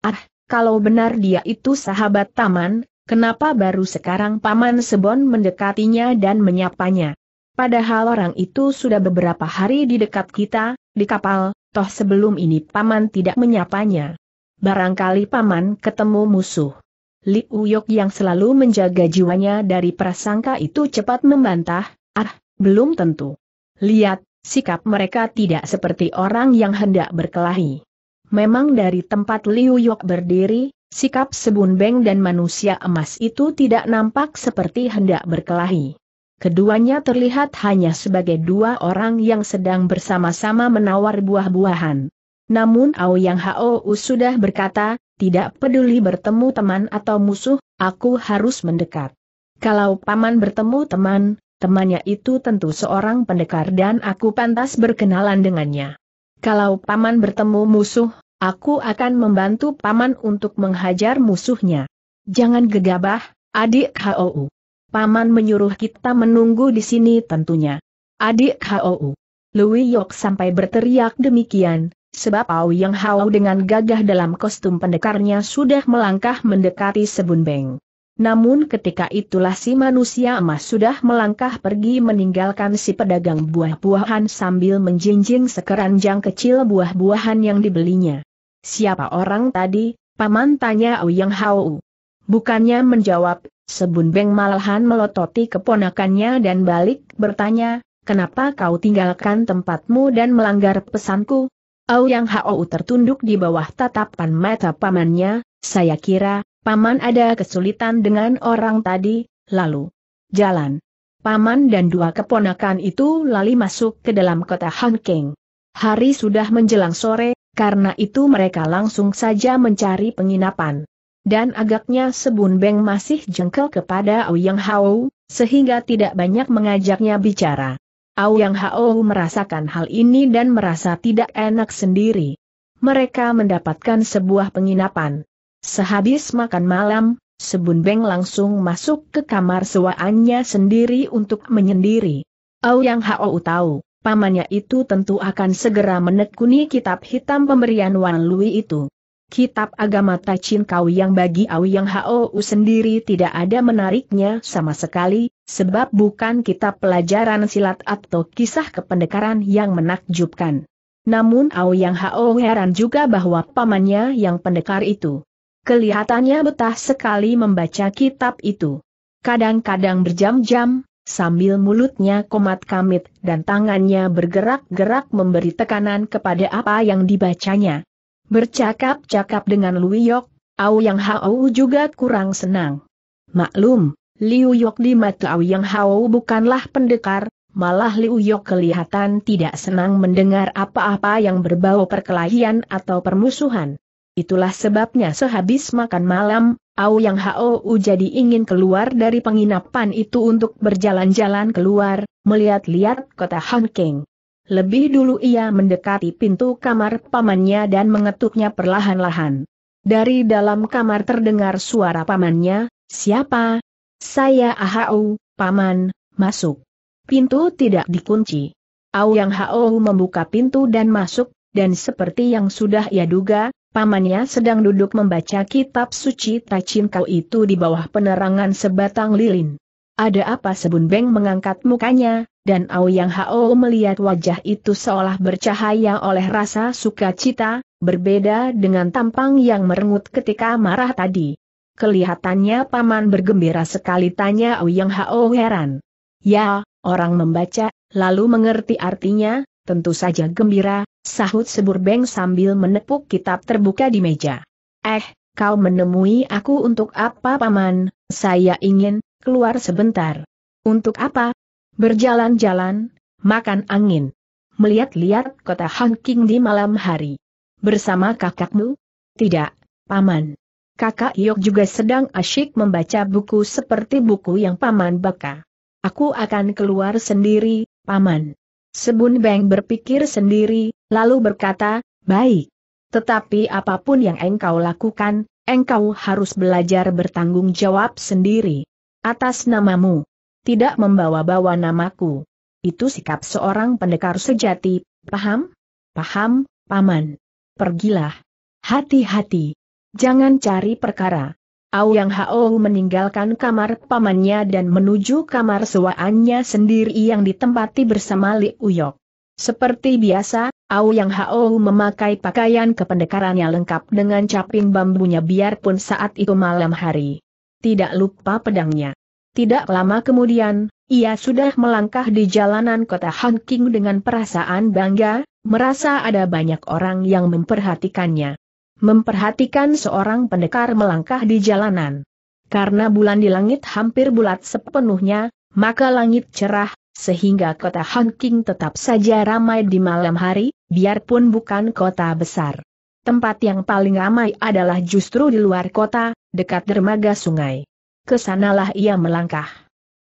Ah, kalau benar dia itu sahabat paman. Kenapa baru sekarang Paman Sebon mendekatinya dan menyapanya? Padahal orang itu sudah beberapa hari di dekat kita, di kapal, toh sebelum ini Paman tidak menyapanya. Barangkali Paman ketemu musuh. Li Uyok yang selalu menjaga jiwanya dari prasangka itu cepat membantah, ah, belum tentu. Lihat, sikap mereka tidak seperti orang yang hendak berkelahi. Memang dari tempat Liu Uyok berdiri, Sikap Sebun Beng dan manusia emas itu tidak nampak seperti hendak berkelahi. Keduanya terlihat hanya sebagai dua orang yang sedang bersama-sama menawar buah-buahan. Namun Ao Yang Hao sudah berkata, tidak peduli bertemu teman atau musuh, aku harus mendekat. Kalau paman bertemu teman, temannya itu tentu seorang pendekar dan aku pantas berkenalan dengannya. Kalau paman bertemu musuh, Aku akan membantu paman untuk menghajar musuhnya. Jangan gegabah, adik HOU. Paman menyuruh kita menunggu di sini tentunya. Adik HOU. Louis Yok sampai berteriak demikian, sebab Au Yang Hao dengan gagah dalam kostum pendekarnya sudah melangkah mendekati Sebun Beng. Namun ketika itulah si manusia emas sudah melangkah pergi meninggalkan si pedagang buah-buahan sambil menjinjing sekeranjang kecil buah-buahan yang dibelinya. Siapa orang tadi? Paman tanya Ouyang Hao. Bukannya menjawab, Sebun Beng malahan melototi keponakannya dan balik bertanya, kenapa kau tinggalkan tempatmu dan melanggar pesanku? Ouyang Hao tertunduk di bawah tatapan mata pamannya, saya kira, paman ada kesulitan dengan orang tadi, lalu jalan. Paman dan dua keponakan itu lali masuk ke dalam kota Hankeng. Hari sudah menjelang sore, karena itu mereka langsung saja mencari penginapan. Dan agaknya Sebun Beng masih jengkel kepada Yang Hao, sehingga tidak banyak mengajaknya bicara. Yang Hao merasakan hal ini dan merasa tidak enak sendiri. Mereka mendapatkan sebuah penginapan. Sehabis makan malam, Sebun Beng langsung masuk ke kamar sewaannya sendiri untuk menyendiri. Yang Hao tahu, pamannya itu tentu akan segera menekuni kitab hitam pemberian Wan Lui itu. Kitab agama Tachin Kau yang bagi Auyang Hou sendiri tidak ada menariknya sama sekali, sebab bukan kitab pelajaran silat atau kisah kependekaran yang menakjubkan. Namun Yang Hao heran juga bahwa pamannya yang pendekar itu. Kelihatannya betah sekali membaca kitab itu. Kadang-kadang berjam-jam, sambil mulutnya komat kamit dan tangannya bergerak-gerak memberi tekanan kepada apa yang dibacanya. Bercakap-cakap dengan Liu Yok, Au Yang Hao juga kurang senang. Maklum, Liu Yok di mata Au Yang Hao bukanlah pendekar, malah Liu Yok kelihatan tidak senang mendengar apa-apa yang berbau perkelahian atau permusuhan. Itulah sebabnya sehabis makan malam, Au Yang Hou jadi ingin keluar dari penginapan itu untuk berjalan-jalan keluar, melihat-lihat kota Hankeng. Lebih dulu ia mendekati pintu kamar pamannya dan mengetuknya perlahan-lahan. Dari dalam kamar terdengar suara pamannya, siapa? Saya Ahau, paman, masuk. Pintu tidak dikunci. Au Yang Hao membuka pintu dan masuk, dan seperti yang sudah ia duga, Pamannya sedang duduk membaca kitab suci Tachin Kau itu di bawah penerangan sebatang lilin. Ada apa Sebun Beng mengangkat mukanya, dan Aoyang Hao melihat wajah itu seolah bercahaya oleh rasa sukacita, berbeda dengan tampang yang merengut ketika marah tadi. Kelihatannya paman bergembira sekali tanya Aoyang Hao heran. Ya, orang membaca, lalu mengerti artinya, tentu saja gembira, sahut Sebur Beng sambil menepuk kitab terbuka di meja. Eh, kau menemui aku untuk apa paman, saya ingin, keluar sebentar. Untuk apa? Berjalan-jalan, makan angin. Melihat-lihat kota Hangking di malam hari. Bersama kakakmu? Tidak, paman. Kakak Yok juga sedang asyik membaca buku seperti buku yang paman baka. Aku akan keluar sendiri, paman. Sebun Beng berpikir sendiri, lalu berkata, baik. Tetapi apapun yang engkau lakukan, engkau harus belajar bertanggung jawab sendiri. Atas namamu. Tidak membawa-bawa namaku. Itu sikap seorang pendekar sejati, paham? Paham, paman. Pergilah. Hati-hati. Jangan cari perkara. Auyang Haong meninggalkan kamar pamannya dan menuju kamar sewaannya sendiri yang ditempati bersama Li Uyok. Seperti biasa, Auyang Haong memakai pakaian kependekarannya lengkap dengan caping bambunya biarpun saat itu malam hari. Tidak lupa pedangnya. Tidak lama kemudian, ia sudah melangkah di jalanan kota Hangking dengan perasaan bangga, merasa ada banyak orang yang memperhatikannya memperhatikan seorang pendekar melangkah di jalanan. Karena bulan di langit hampir bulat sepenuhnya, maka langit cerah, sehingga kota Hangking tetap saja ramai di malam hari, biarpun bukan kota besar. Tempat yang paling ramai adalah justru di luar kota, dekat dermaga sungai. Kesanalah ia melangkah.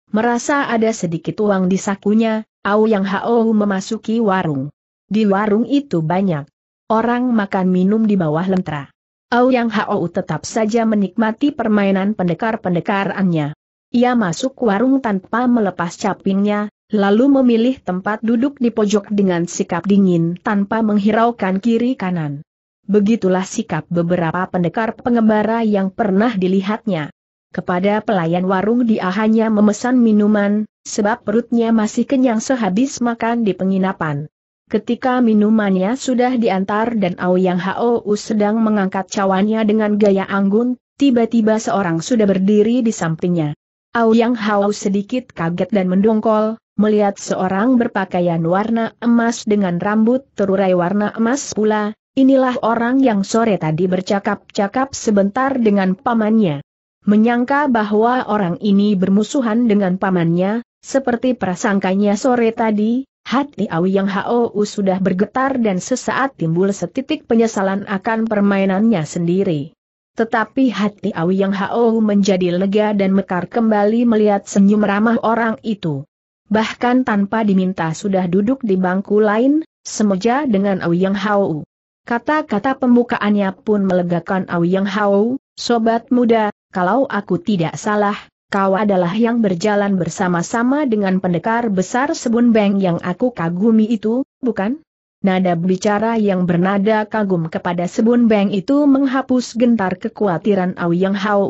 Merasa ada sedikit uang di sakunya, Au Yang Hao memasuki warung. Di warung itu banyak orang makan minum di bawah lentera. yang Hao tetap saja menikmati permainan pendekar pendekarannya. Ia masuk warung tanpa melepas capingnya, lalu memilih tempat duduk di pojok dengan sikap dingin tanpa menghiraukan kiri kanan. Begitulah sikap beberapa pendekar pengembara yang pernah dilihatnya. Kepada pelayan warung dia hanya memesan minuman, sebab perutnya masih kenyang sehabis makan di penginapan. Ketika minumannya sudah diantar dan Aoyang Hou sedang mengangkat cawannya dengan gaya anggun, tiba-tiba seorang sudah berdiri di sampingnya. Yang Hao sedikit kaget dan mendongkol, melihat seorang berpakaian warna emas dengan rambut terurai warna emas pula, inilah orang yang sore tadi bercakap-cakap sebentar dengan pamannya. Menyangka bahwa orang ini bermusuhan dengan pamannya, seperti prasangkanya sore tadi, Hati Awi yang Hou sudah bergetar dan sesaat timbul setitik penyesalan akan permainannya sendiri. Tetapi hati Awi yang Hou menjadi lega dan mekar kembali melihat senyum ramah orang itu. Bahkan tanpa diminta sudah duduk di bangku lain, semeja dengan Awi yang Hou. Kata-kata pembukaannya pun melegakan Awi yang Hou, sobat muda, kalau aku tidak salah, kau adalah yang berjalan bersama-sama dengan pendekar besar Sebun Beng yang aku kagumi itu, bukan? Nada bicara yang bernada kagum kepada Sebun Beng itu menghapus gentar kekhawatiran Yang Hao.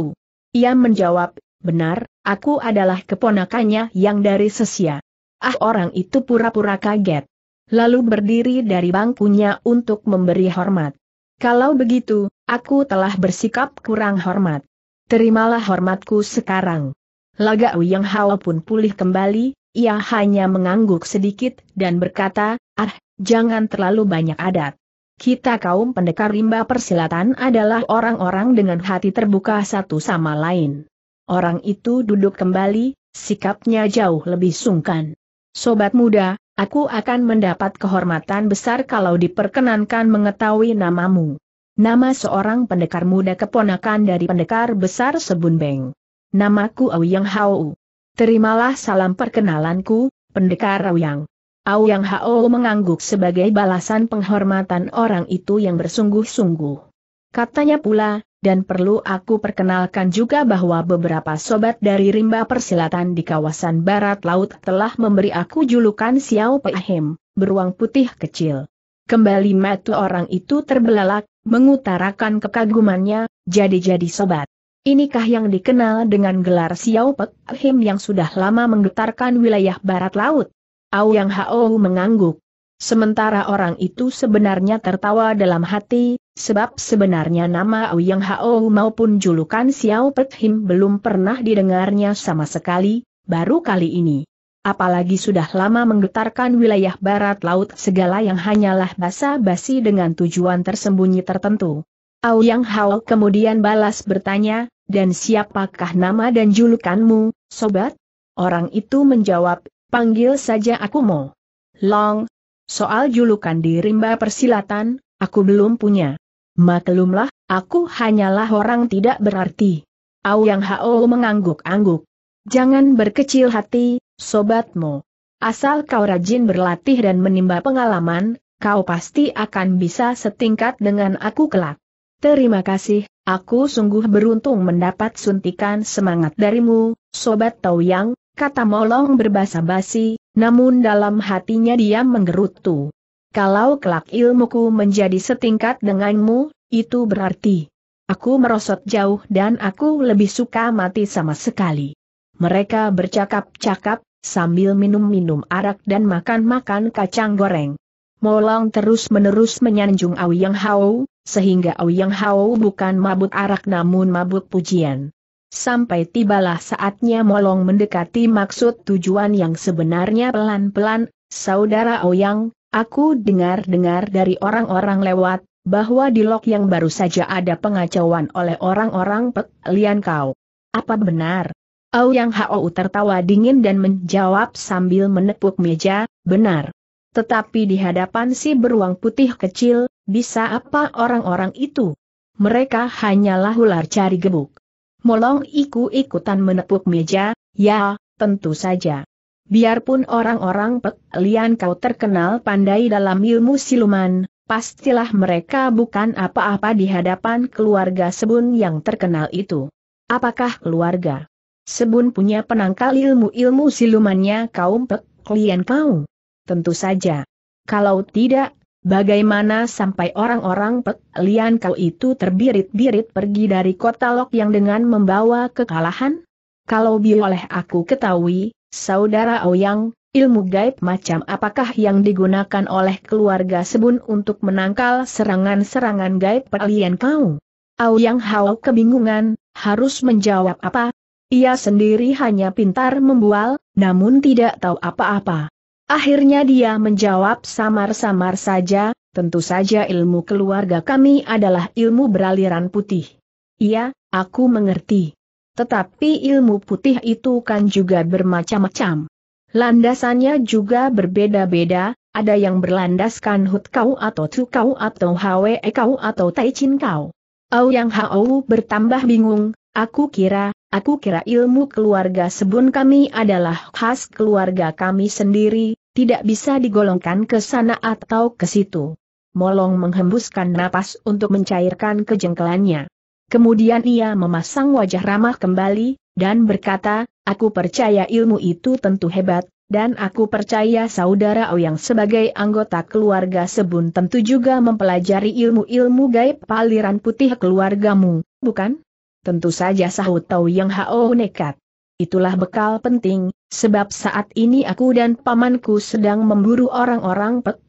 Ia menjawab, benar, aku adalah keponakannya yang dari Sesia. Ah orang itu pura-pura kaget. Lalu berdiri dari bangkunya untuk memberi hormat. Kalau begitu, aku telah bersikap kurang hormat. Terimalah hormatku sekarang. Laga Uyang Hao pun pulih kembali, ia hanya mengangguk sedikit dan berkata, ah, jangan terlalu banyak adat. Kita kaum pendekar rimba persilatan adalah orang-orang dengan hati terbuka satu sama lain. Orang itu duduk kembali, sikapnya jauh lebih sungkan. Sobat muda, aku akan mendapat kehormatan besar kalau diperkenankan mengetahui namamu. Nama seorang pendekar muda keponakan dari pendekar besar Beng. Namaku Auyang Hao. Terimalah salam perkenalanku, pendekar Auyang. Auyang Hao mengangguk sebagai balasan penghormatan orang itu yang bersungguh-sungguh. Katanya pula, dan perlu aku perkenalkan juga bahwa beberapa sobat dari rimba persilatan di kawasan barat laut telah memberi aku julukan Xiao Pehem, beruang putih kecil. Kembali mata orang itu terbelalak, mengutarakan kekagumannya, jadi-jadi sobat. Inikah yang dikenal dengan gelar Xiao Pek Him yang sudah lama menggetarkan wilayah barat laut? Auyang Hao mengangguk. Sementara orang itu sebenarnya tertawa dalam hati, sebab sebenarnya nama Auyang Hao maupun julukan Xiao Pek Him belum pernah didengarnya sama sekali, baru kali ini apalagi sudah lama menggetarkan wilayah barat laut segala yang hanyalah basa-basi dengan tujuan tersembunyi tertentu. Yang Hao kemudian balas bertanya, dan siapakah nama dan julukanmu, sobat? Orang itu menjawab, panggil saja aku Mo. Long, soal julukan di rimba persilatan, aku belum punya. Maklumlah, aku hanyalah orang tidak berarti. Yang Hao mengangguk-angguk. Jangan berkecil hati, sobatmu. Asal kau rajin berlatih dan menimba pengalaman, kau pasti akan bisa setingkat dengan aku kelak. Terima kasih, aku sungguh beruntung mendapat suntikan semangat darimu, sobat yang, kata Molong berbahasa basi, namun dalam hatinya dia menggerutu. Kalau kelak ilmuku menjadi setingkat denganmu, itu berarti aku merosot jauh dan aku lebih suka mati sama sekali. Mereka bercakap-cakap, sambil minum-minum arak dan makan-makan kacang goreng. Molong terus-menerus menyanjung Auyang Hao, sehingga Auyang Hao bukan mabuk arak namun mabuk pujian. Sampai tibalah saatnya Molong mendekati maksud tujuan yang sebenarnya pelan-pelan, Saudara Ouyang, aku dengar-dengar dari orang-orang lewat, bahwa di lok yang baru saja ada pengacauan oleh orang-orang Pek Lian Kau. Apa benar? Yang Hao tertawa dingin dan menjawab sambil menepuk meja, benar. Tetapi di hadapan si beruang putih kecil, bisa apa orang-orang itu? Mereka hanyalah ular cari gebuk. Molong Iku ikutan menepuk meja, ya, tentu saja. Biarpun orang-orang pelian kau terkenal pandai dalam ilmu siluman, pastilah mereka bukan apa-apa di hadapan keluarga Sebun yang terkenal itu. Apakah keluarga Sebun punya penangkal ilmu-ilmu silumannya kaum pek, klien kau. Tentu saja. Kalau tidak, bagaimana sampai orang-orang pek, klien kau itu terbirit-birit pergi dari kota Lok yang dengan membawa kekalahan? Kalau bioleh aku ketahui, saudara Ouyang, ilmu gaib macam apakah yang digunakan oleh keluarga Sebun untuk menangkal serangan-serangan gaib pek, lian kau? Auyang Hao kebingungan, harus menjawab apa, ia sendiri hanya pintar membual, namun tidak tahu apa-apa. Akhirnya dia menjawab samar-samar saja, tentu saja ilmu keluarga kami adalah ilmu beraliran putih. Iya, aku mengerti. Tetapi ilmu putih itu kan juga bermacam-macam. Landasannya juga berbeda-beda, ada yang berlandaskan Hut Kau atau Tu Kau atau Hwe Kau atau Tai Chin Kau. Au Yang Hao bertambah bingung, aku kira, Aku kira ilmu keluarga sebun kami adalah khas keluarga kami sendiri, tidak bisa digolongkan ke sana atau ke situ. Molong menghembuskan napas untuk mencairkan kejengkelannya. Kemudian ia memasang wajah ramah kembali, dan berkata, aku percaya ilmu itu tentu hebat, dan aku percaya saudara yang sebagai anggota keluarga Sebun tentu juga mempelajari ilmu-ilmu gaib paliran putih keluargamu, bukan? Tentu saja sahut tahu Yang Hao nekat. Itulah bekal penting, sebab saat ini aku dan pamanku sedang memburu orang-orang Pek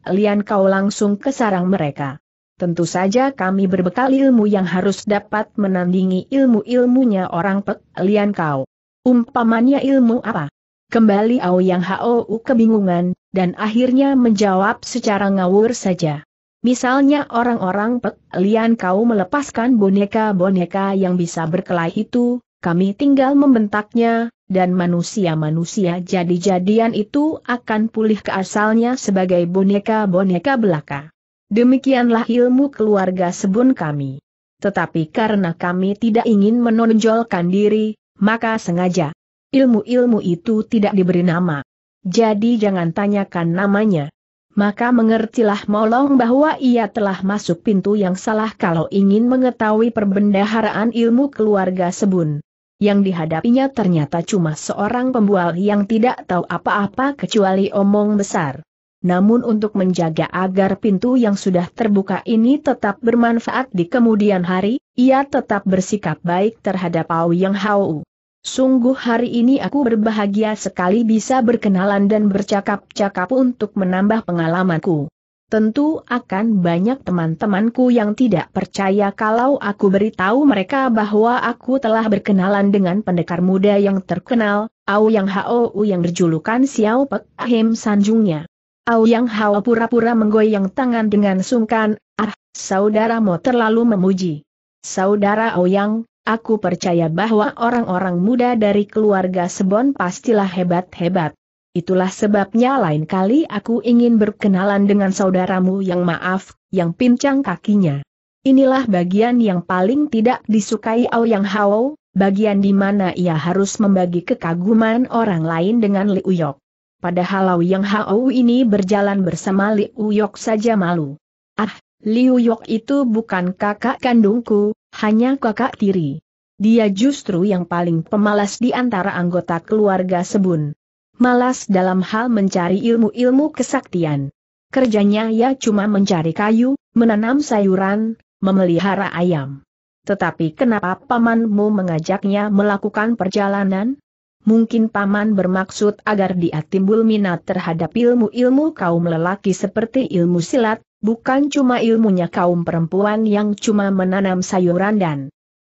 Kau langsung ke sarang mereka. Tentu saja kami berbekal ilmu yang harus dapat menandingi ilmu-ilmunya orang Pek Lian Kau. Umpamanya ilmu apa? Kembali Ao Yang Hao kebingungan, dan akhirnya menjawab secara ngawur saja. Misalnya orang-orang Pek Lian kau melepaskan boneka-boneka yang bisa berkelahi itu, kami tinggal membentaknya, dan manusia-manusia jadi-jadian itu akan pulih ke asalnya sebagai boneka-boneka belaka. Demikianlah ilmu keluarga sebun kami. Tetapi karena kami tidak ingin menonjolkan diri, maka sengaja. Ilmu-ilmu itu tidak diberi nama. Jadi jangan tanyakan namanya maka mengertilah Molong bahwa ia telah masuk pintu yang salah kalau ingin mengetahui perbendaharaan ilmu keluarga Sebun. Yang dihadapinya ternyata cuma seorang pembual yang tidak tahu apa-apa kecuali omong besar. Namun untuk menjaga agar pintu yang sudah terbuka ini tetap bermanfaat di kemudian hari, ia tetap bersikap baik terhadap Ao Yang Hau. Sungguh hari ini aku berbahagia sekali bisa berkenalan dan bercakap-cakap untuk menambah pengalamanku. Tentu akan banyak teman-temanku yang tidak percaya kalau aku beritahu mereka bahwa aku telah berkenalan dengan pendekar muda yang terkenal, Au Yang Hao yang berjulukan Xiao Pek Ahim Sanjungnya. Au Yang Hao pura-pura menggoyang tangan dengan sungkan, ah, saudaramu terlalu memuji. Saudara Au Yang, Aku percaya bahwa orang-orang muda dari keluarga Sebon pastilah hebat-hebat. Itulah sebabnya lain kali aku ingin berkenalan dengan saudaramu yang maaf, yang pincang kakinya. Inilah bagian yang paling tidak disukai Aoyang Hao, bagian di mana ia harus membagi kekaguman orang lain dengan Liu Yok. Padahal Aoyang Hao ini berjalan bersama Liu Yok saja malu. Ah, Liu Yok itu bukan kakak kandungku, hanya kakak tiri. Dia justru yang paling pemalas di antara anggota keluarga Sebun. Malas dalam hal mencari ilmu-ilmu kesaktian. Kerjanya ya cuma mencari kayu, menanam sayuran, memelihara ayam. Tetapi kenapa pamanmu mengajaknya melakukan perjalanan? mungkin paman bermaksud agar dia timbul minat terhadap ilmu-ilmu kaum lelaki seperti ilmu silat, bukan cuma ilmunya kaum perempuan yang cuma menanam sayuran dan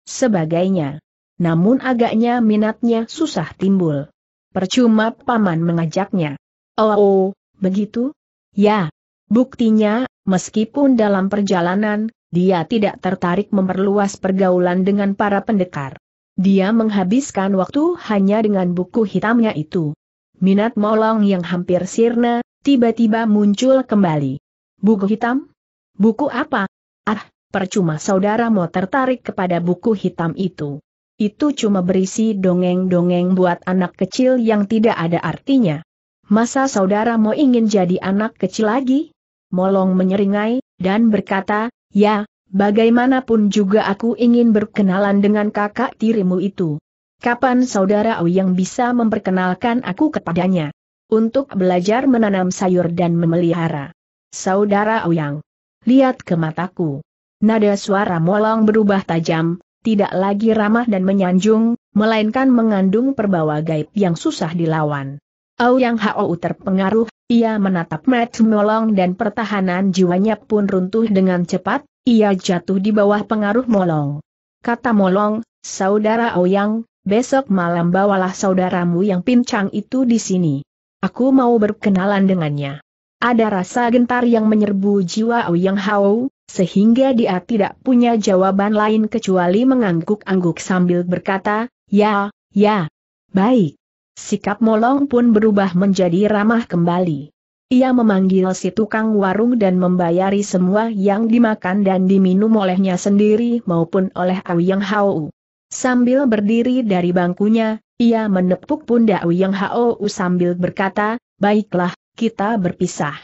sebagainya. Namun agaknya minatnya susah timbul. Percuma paman mengajaknya. Oh, oh begitu? Ya. Buktinya, meskipun dalam perjalanan, dia tidak tertarik memperluas pergaulan dengan para pendekar. Dia menghabiskan waktu hanya dengan buku hitamnya itu. Minat molong yang hampir sirna, tiba-tiba muncul kembali. Buku hitam? Buku apa? Ah, percuma saudara mau tertarik kepada buku hitam itu. Itu cuma berisi dongeng-dongeng buat anak kecil yang tidak ada artinya. Masa saudara mau ingin jadi anak kecil lagi? Molong menyeringai, dan berkata, ya, bagaimanapun juga aku ingin berkenalan dengan kakak tirimu itu. Kapan saudara Au yang bisa memperkenalkan aku kepadanya? Untuk belajar menanam sayur dan memelihara. Saudara Au yang lihat ke mataku. Nada suara molong berubah tajam, tidak lagi ramah dan menyanjung, melainkan mengandung perbawa gaib yang susah dilawan. Au Yang Hao terpengaruh, ia menatap Mat Molong dan pertahanan jiwanya pun runtuh dengan cepat, ia jatuh di bawah pengaruh Molong. Kata Molong, saudara Ouyang, besok malam bawalah saudaramu yang pincang itu di sini. Aku mau berkenalan dengannya. Ada rasa gentar yang menyerbu jiwa Ouyang Hao, sehingga dia tidak punya jawaban lain kecuali mengangguk-angguk sambil berkata, ya, ya. Baik. Sikap Molong pun berubah menjadi ramah kembali. Ia memanggil si tukang warung dan membayari semua yang dimakan dan diminum olehnya sendiri maupun oleh Yang Hao. Sambil berdiri dari bangkunya, ia menepuk pundak Yang Hao sambil berkata, Baiklah, kita berpisah.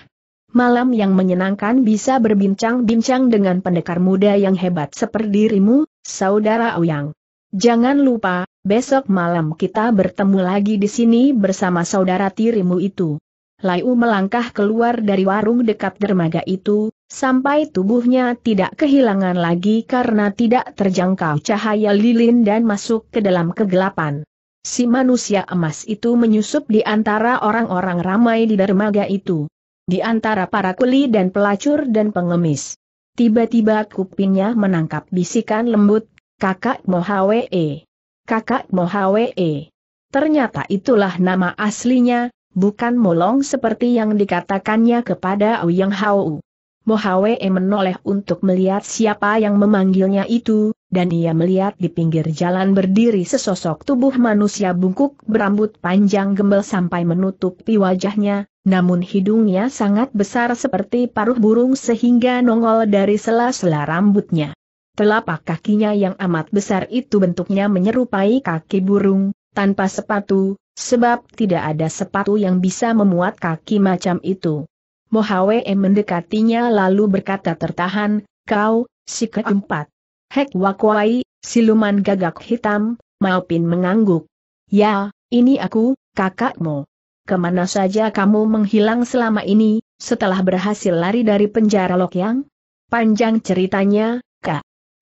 Malam yang menyenangkan bisa berbincang-bincang dengan pendekar muda yang hebat seperti dirimu, saudara Yang. Jangan lupa, besok malam kita bertemu lagi di sini bersama saudara tirimu itu. Laiu melangkah keluar dari warung dekat dermaga itu, sampai tubuhnya tidak kehilangan lagi karena tidak terjangkau cahaya lilin dan masuk ke dalam kegelapan. Si manusia emas itu menyusup di antara orang-orang ramai di dermaga itu. Di antara para kuli dan pelacur dan pengemis. Tiba-tiba kupingnya menangkap bisikan lembut, kakak Mohawee. Kakak Mohawee. Ternyata itulah nama aslinya, bukan molong seperti yang dikatakannya kepada Ouyang Hao. Mohawe e menoleh untuk melihat siapa yang memanggilnya itu, dan ia melihat di pinggir jalan berdiri sesosok tubuh manusia bungkuk berambut panjang gembel sampai menutupi wajahnya, namun hidungnya sangat besar seperti paruh burung sehingga nongol dari sela-sela rambutnya. Telapak kakinya yang amat besar itu bentuknya menyerupai kaki burung, tanpa sepatu, Sebab tidak ada sepatu yang bisa memuat kaki macam itu. Mohawe mendekatinya lalu berkata tertahan, kau, si keempat. Hek Wakwai, siluman gagak hitam, Maupin mengangguk. Ya, ini aku, kakakmu. Kemana saja kamu menghilang selama ini, setelah berhasil lari dari penjara Lokyang? Panjang ceritanya,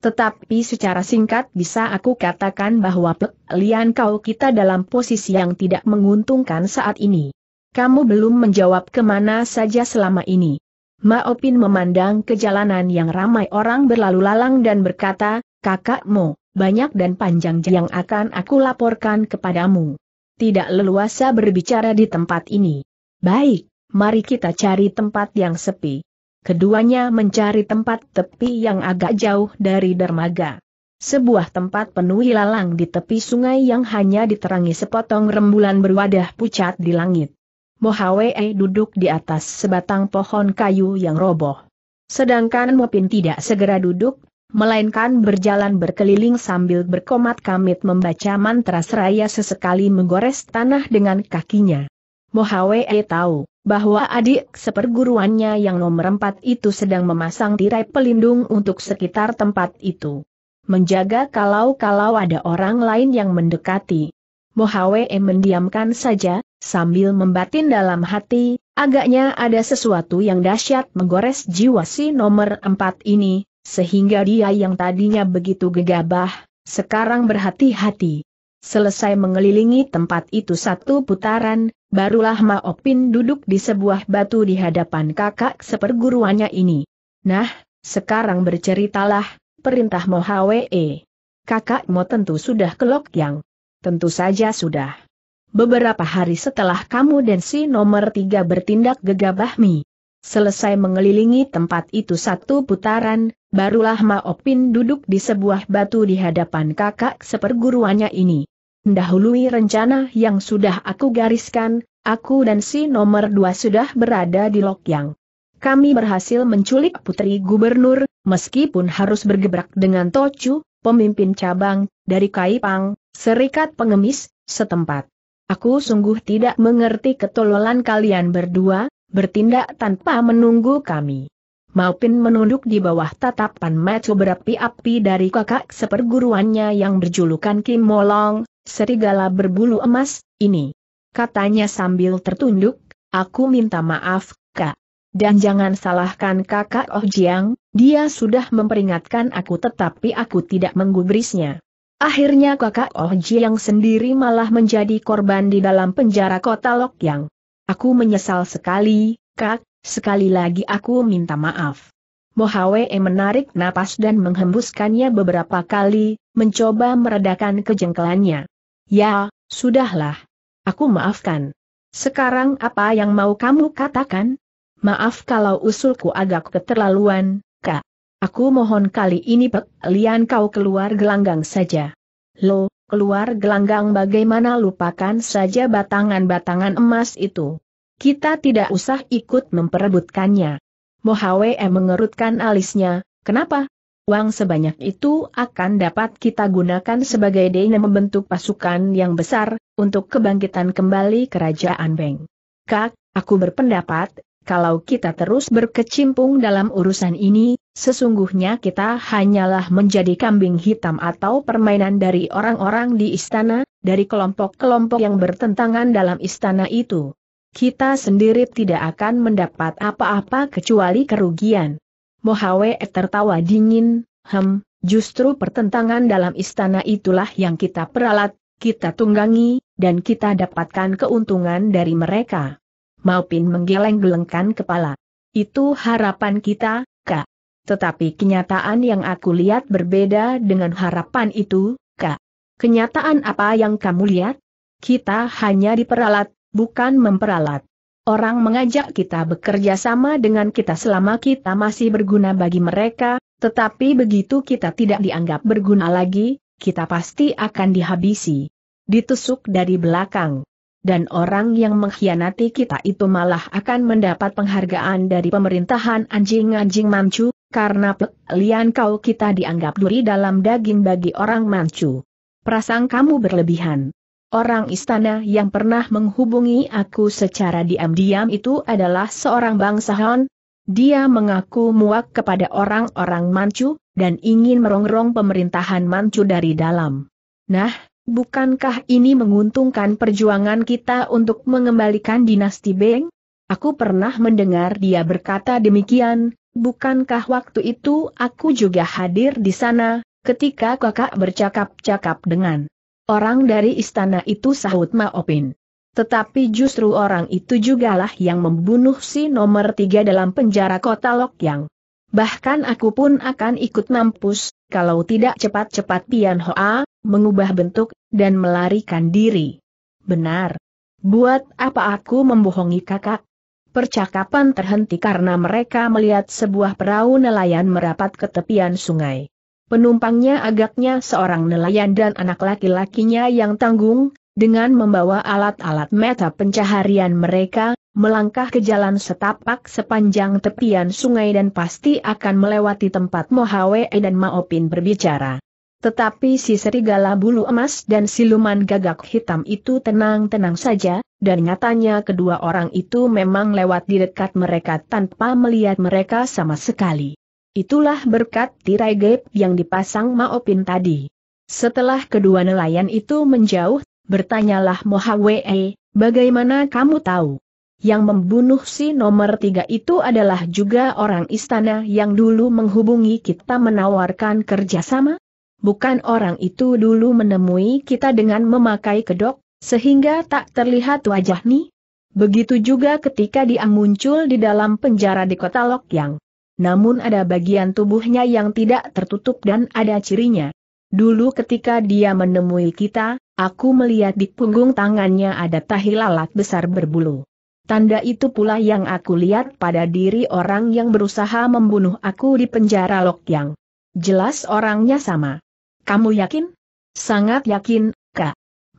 tetapi secara singkat bisa aku katakan bahwa pelian Kau kita dalam posisi yang tidak menguntungkan saat ini. Kamu belum menjawab kemana saja selama ini. Maopin memandang ke jalanan yang ramai orang berlalu lalang dan berkata, kakakmu, banyak dan panjang yang akan aku laporkan kepadamu. Tidak leluasa berbicara di tempat ini. Baik, mari kita cari tempat yang sepi keduanya mencari tempat tepi yang agak jauh dari dermaga. Sebuah tempat penuh lalang di tepi sungai yang hanya diterangi sepotong rembulan berwadah pucat di langit. Mohawee duduk di atas sebatang pohon kayu yang roboh. Sedangkan Mopin tidak segera duduk, melainkan berjalan berkeliling sambil berkomat kamit membaca mantra seraya sesekali menggores tanah dengan kakinya. Mohawee tahu, bahwa adik seperguruannya yang nomor empat itu sedang memasang tirai pelindung untuk sekitar tempat itu. Menjaga kalau-kalau ada orang lain yang mendekati. Mohawe mendiamkan saja, sambil membatin dalam hati, agaknya ada sesuatu yang dahsyat menggores jiwa si nomor empat ini, sehingga dia yang tadinya begitu gegabah, sekarang berhati-hati. Selesai mengelilingi tempat itu satu putaran, Barulah Mao Pin duduk di sebuah batu di hadapan kakak seperguruannya ini. Nah, sekarang berceritalah, perintah Mo Hwe. Kakak Mo tentu sudah kelok yang. Tentu saja sudah. Beberapa hari setelah kamu dan si nomor tiga bertindak gegabahmi. Selesai mengelilingi tempat itu satu putaran, barulah Mao Pin duduk di sebuah batu di hadapan kakak seperguruannya ini mendahului rencana yang sudah aku gariskan, aku dan si nomor dua sudah berada di Lokyang. Kami berhasil menculik putri gubernur, meskipun harus bergebrak dengan Tocu, pemimpin cabang, dari Kaipang, serikat pengemis, setempat. Aku sungguh tidak mengerti ketololan kalian berdua, bertindak tanpa menunggu kami. Maupun menunduk di bawah tatapan Matsu berapi-api dari kakak seperguruannya yang berjulukan Kim Molong, serigala berbulu emas, ini. Katanya sambil tertunduk, aku minta maaf, kak. Dan jangan salahkan kakak Oh Jiang, dia sudah memperingatkan aku tetapi aku tidak menggubrisnya. Akhirnya kakak Oh Jiang sendiri malah menjadi korban di dalam penjara kota Lok Yang. Aku menyesal sekali, kak, sekali lagi aku minta maaf. Mohawe menarik napas dan menghembuskannya beberapa kali, mencoba meredakan kejengkelannya. Ya, sudahlah. Aku maafkan. Sekarang apa yang mau kamu katakan? Maaf kalau usulku agak keterlaluan, Kak. Aku mohon kali ini Lian kau keluar gelanggang saja. Lo, keluar gelanggang bagaimana lupakan saja batangan-batangan emas itu. Kita tidak usah ikut memperebutkannya. Mohawe mengerutkan alisnya, kenapa? Uang sebanyak itu akan dapat kita gunakan sebagai dana membentuk pasukan yang besar, untuk kebangkitan kembali kerajaan Beng. Kak, aku berpendapat, kalau kita terus berkecimpung dalam urusan ini, sesungguhnya kita hanyalah menjadi kambing hitam atau permainan dari orang-orang di istana, dari kelompok-kelompok yang bertentangan dalam istana itu. Kita sendiri tidak akan mendapat apa-apa kecuali kerugian. Mohawe tertawa dingin, hem, justru pertentangan dalam istana itulah yang kita peralat, kita tunggangi, dan kita dapatkan keuntungan dari mereka. Maupin menggeleng-gelengkan kepala. Itu harapan kita, Kak. Tetapi kenyataan yang aku lihat berbeda dengan harapan itu, Kak. Kenyataan apa yang kamu lihat? Kita hanya diperalat, bukan memperalat. Orang mengajak kita bekerja sama dengan kita selama kita masih berguna bagi mereka, tetapi begitu kita tidak dianggap berguna lagi, kita pasti akan dihabisi. Ditusuk dari belakang. Dan orang yang mengkhianati kita itu malah akan mendapat penghargaan dari pemerintahan anjing-anjing manchu, karena lian kau kita dianggap duri dalam daging bagi orang manchu. Prasang kamu berlebihan. Orang istana yang pernah menghubungi aku secara diam-diam itu adalah seorang bangsawan. Dia mengaku muak kepada orang-orang Manchu, dan ingin merongrong pemerintahan Manchu dari dalam. Nah, bukankah ini menguntungkan perjuangan kita untuk mengembalikan dinasti Beng? Aku pernah mendengar dia berkata demikian, bukankah waktu itu aku juga hadir di sana, ketika kakak bercakap-cakap dengan Orang dari istana itu sahut Maopin. Tetapi justru orang itu jugalah yang membunuh si nomor tiga dalam penjara kota Lokyang. Bahkan aku pun akan ikut mampus, kalau tidak cepat-cepat Pian Hoa, mengubah bentuk, dan melarikan diri. Benar. Buat apa aku membohongi kakak? Percakapan terhenti karena mereka melihat sebuah perahu nelayan merapat ke tepian sungai. Penumpangnya agaknya seorang nelayan dan anak laki-lakinya yang tanggung, dengan membawa alat-alat meta pencaharian mereka, melangkah ke jalan setapak sepanjang tepian sungai dan pasti akan melewati tempat Mohawe dan Maopin berbicara. Tetapi si serigala bulu emas dan siluman gagak hitam itu tenang-tenang saja, dan nyatanya kedua orang itu memang lewat di dekat mereka tanpa melihat mereka sama sekali. Itulah berkat tirai gap yang dipasang Maopin tadi. Setelah kedua nelayan itu menjauh, bertanyalah Mohawee, eh, bagaimana kamu tahu? Yang membunuh si nomor tiga itu adalah juga orang istana yang dulu menghubungi kita menawarkan kerjasama? Bukan orang itu dulu menemui kita dengan memakai kedok, sehingga tak terlihat wajah nih? Begitu juga ketika dia muncul di dalam penjara di kota Lokyang namun ada bagian tubuhnya yang tidak tertutup dan ada cirinya. Dulu ketika dia menemui kita, aku melihat di punggung tangannya ada tahi lalat besar berbulu. Tanda itu pula yang aku lihat pada diri orang yang berusaha membunuh aku di penjara Lokyang. Jelas orangnya sama. Kamu yakin? Sangat yakin,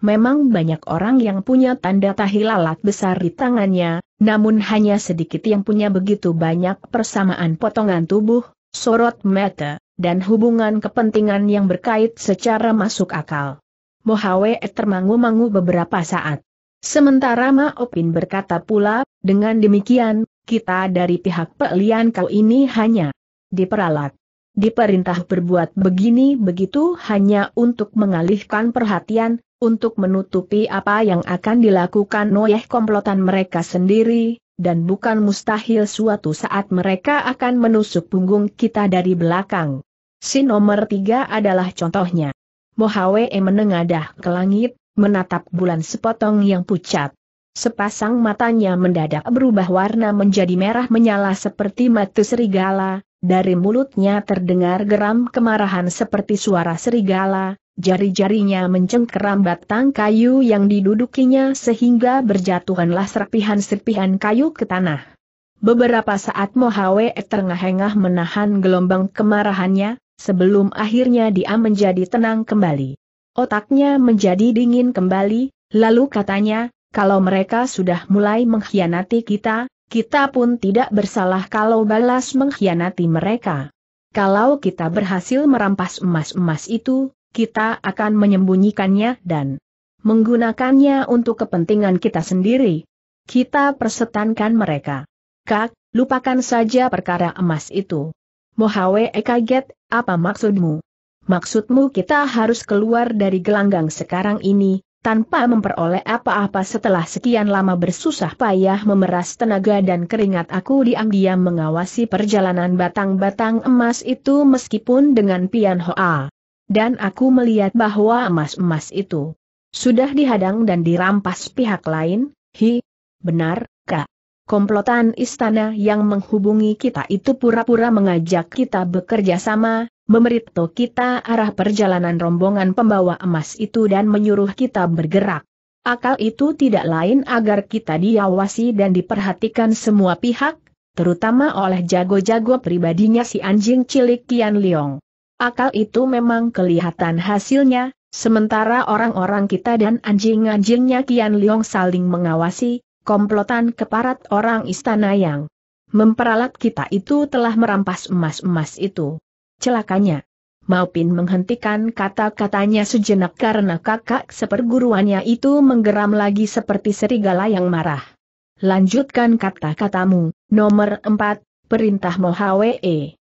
Memang banyak orang yang punya tanda tahilalat besar di tangannya, namun hanya sedikit yang punya begitu banyak persamaan potongan tubuh, sorot mata, dan hubungan kepentingan yang berkait secara masuk akal. Mohawe termangu-mangu beberapa saat. Sementara Ma Opin berkata pula, dengan demikian, kita dari pihak pelian kau ini hanya diperalat. Diperintah berbuat begini begitu hanya untuk mengalihkan perhatian, untuk menutupi apa yang akan dilakukan noyeh komplotan mereka sendiri, dan bukan mustahil suatu saat mereka akan menusuk punggung kita dari belakang. Si nomor tiga adalah contohnya. Mohawe e menengadah ke langit, menatap bulan sepotong yang pucat. Sepasang matanya mendadak berubah warna menjadi merah menyala seperti mata serigala, dari mulutnya terdengar geram kemarahan seperti suara serigala, jari-jarinya mencengkeram batang kayu yang didudukinya sehingga berjatuhanlah serpihan-serpihan kayu ke tanah. Beberapa saat Mohawe terengah-engah menahan gelombang kemarahannya, sebelum akhirnya dia menjadi tenang kembali. Otaknya menjadi dingin kembali, lalu katanya, kalau mereka sudah mulai mengkhianati kita, kita pun tidak bersalah kalau balas mengkhianati mereka. Kalau kita berhasil merampas emas-emas itu, kita akan menyembunyikannya dan menggunakannya untuk kepentingan kita sendiri. Kita persetankan mereka. Kak, lupakan saja perkara emas itu. Mohawe kaget, apa maksudmu? Maksudmu kita harus keluar dari gelanggang sekarang ini, tanpa memperoleh apa-apa setelah sekian lama bersusah payah memeras tenaga dan keringat aku diam-diam mengawasi perjalanan batang-batang emas itu meskipun dengan pian hoa dan aku melihat bahwa emas-emas itu sudah dihadang dan dirampas pihak lain, hi, benar, kak. Komplotan istana yang menghubungi kita itu pura-pura mengajak kita bekerja sama, Memerintah kita arah perjalanan rombongan pembawa emas itu dan menyuruh kita bergerak. Akal itu tidak lain agar kita diawasi dan diperhatikan semua pihak, terutama oleh jago-jago pribadinya si anjing cilik Kian Leong. Akal itu memang kelihatan hasilnya, sementara orang-orang kita dan anjing-anjingnya Kian Liong saling mengawasi, komplotan keparat orang istana yang memperalat kita itu telah merampas emas-emas itu. Celakanya, Maupin menghentikan kata-katanya sejenak karena kakak seperguruannya itu menggeram lagi seperti serigala yang marah. Lanjutkan kata-katamu, nomor 4, perintah Mohawee.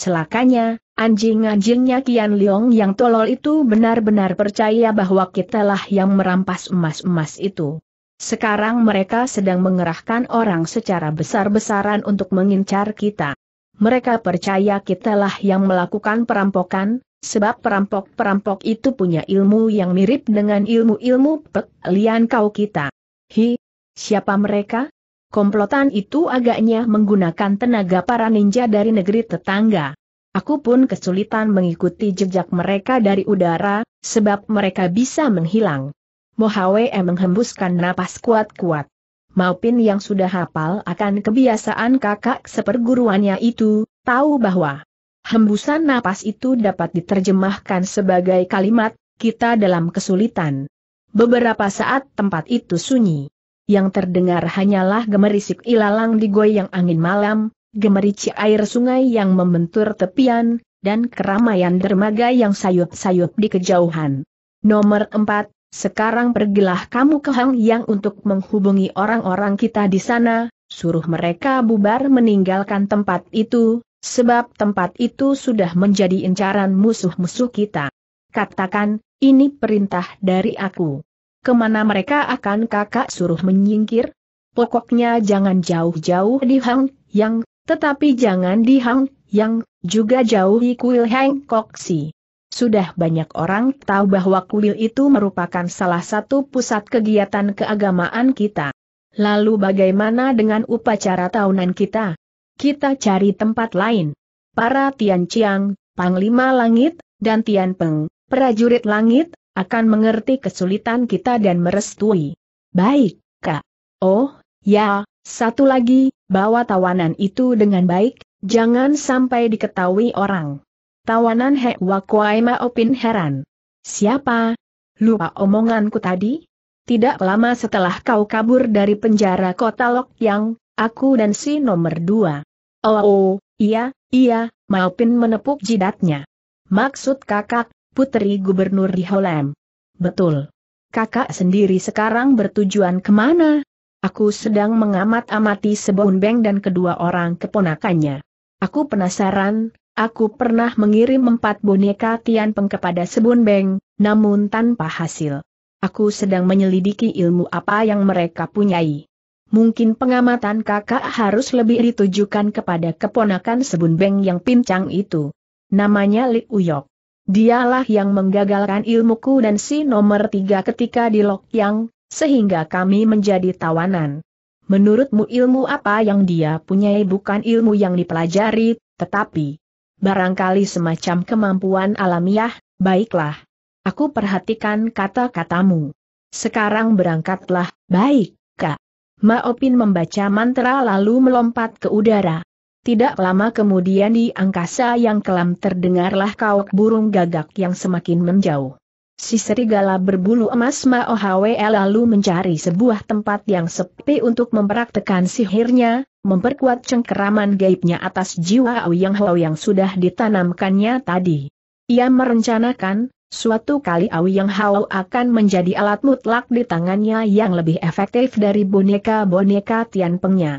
Celakanya, anjing-anjingnya Kian Leong yang tolol itu benar-benar percaya bahwa kitalah yang merampas emas-emas itu. Sekarang mereka sedang mengerahkan orang secara besar-besaran untuk mengincar kita. Mereka percaya kitalah yang melakukan perampokan, sebab perampok-perampok itu punya ilmu yang mirip dengan ilmu-ilmu pek lian kau kita. Hi, siapa mereka? Komplotan itu agaknya menggunakan tenaga para ninja dari negeri tetangga. Aku pun kesulitan mengikuti jejak mereka dari udara, sebab mereka bisa menghilang. Mohawe menghembuskan napas kuat-kuat. Maupin yang sudah hafal akan kebiasaan kakak seperguruannya itu, tahu bahwa hembusan napas itu dapat diterjemahkan sebagai kalimat, kita dalam kesulitan. Beberapa saat tempat itu sunyi yang terdengar hanyalah gemerisik ilalang di goyang angin malam, gemerici air sungai yang membentur tepian, dan keramaian dermaga yang sayup-sayup di kejauhan. Nomor 4, sekarang pergilah kamu ke Hang Yang untuk menghubungi orang-orang kita di sana, suruh mereka bubar meninggalkan tempat itu, sebab tempat itu sudah menjadi incaran musuh-musuh kita. Katakan, ini perintah dari aku kemana mereka akan kakak suruh menyingkir? Pokoknya jangan jauh-jauh di Hang Yang, tetapi jangan di Hang Yang, juga jauhi kuil Hang Koksi. Sudah banyak orang tahu bahwa kuil itu merupakan salah satu pusat kegiatan keagamaan kita. Lalu bagaimana dengan upacara tahunan kita? Kita cari tempat lain. Para Tian Chiang, Panglima Langit, dan Tian Peng, prajurit langit, akan mengerti kesulitan kita dan merestui. Baik, Kak. Oh, ya, satu lagi, bawa tawanan itu dengan baik, jangan sampai diketahui orang. Tawanan Hek Wakwai opin heran. Siapa? Lupa omonganku tadi? Tidak lama setelah kau kabur dari penjara kota Lok Yang, aku dan si nomor dua. Oh, oh iya, iya, Maopin menepuk jidatnya. Maksud kakak, Putri gubernur di Holem. Betul. Kakak sendiri sekarang bertujuan kemana? Aku sedang mengamat-amati Sebonbeng dan kedua orang keponakannya. Aku penasaran, aku pernah mengirim empat boneka Tian Peng kepada Sebonbeng, namun tanpa hasil. Aku sedang menyelidiki ilmu apa yang mereka punyai. Mungkin pengamatan kakak harus lebih ditujukan kepada keponakan Beng yang pincang itu. Namanya Li Uyok. Dialah yang menggagalkan ilmuku dan si nomor tiga ketika di yang, sehingga kami menjadi tawanan. Menurutmu ilmu apa yang dia punyai bukan ilmu yang dipelajari, tetapi barangkali semacam kemampuan alamiah, baiklah. Aku perhatikan kata-katamu. Sekarang berangkatlah, baik, Kak. Maopin membaca mantra lalu melompat ke udara. Tidak lama kemudian di angkasa yang kelam terdengarlah kauk burung gagak yang semakin menjauh. Si serigala berbulu emas Mao Hwe lalu mencari sebuah tempat yang sepi untuk mempraktekan sihirnya, memperkuat cengkeraman gaibnya atas jiwa yang Hao yang sudah ditanamkannya tadi. Ia merencanakan, suatu kali yang Hao akan menjadi alat mutlak di tangannya yang lebih efektif dari boneka-boneka Tian Pengnya.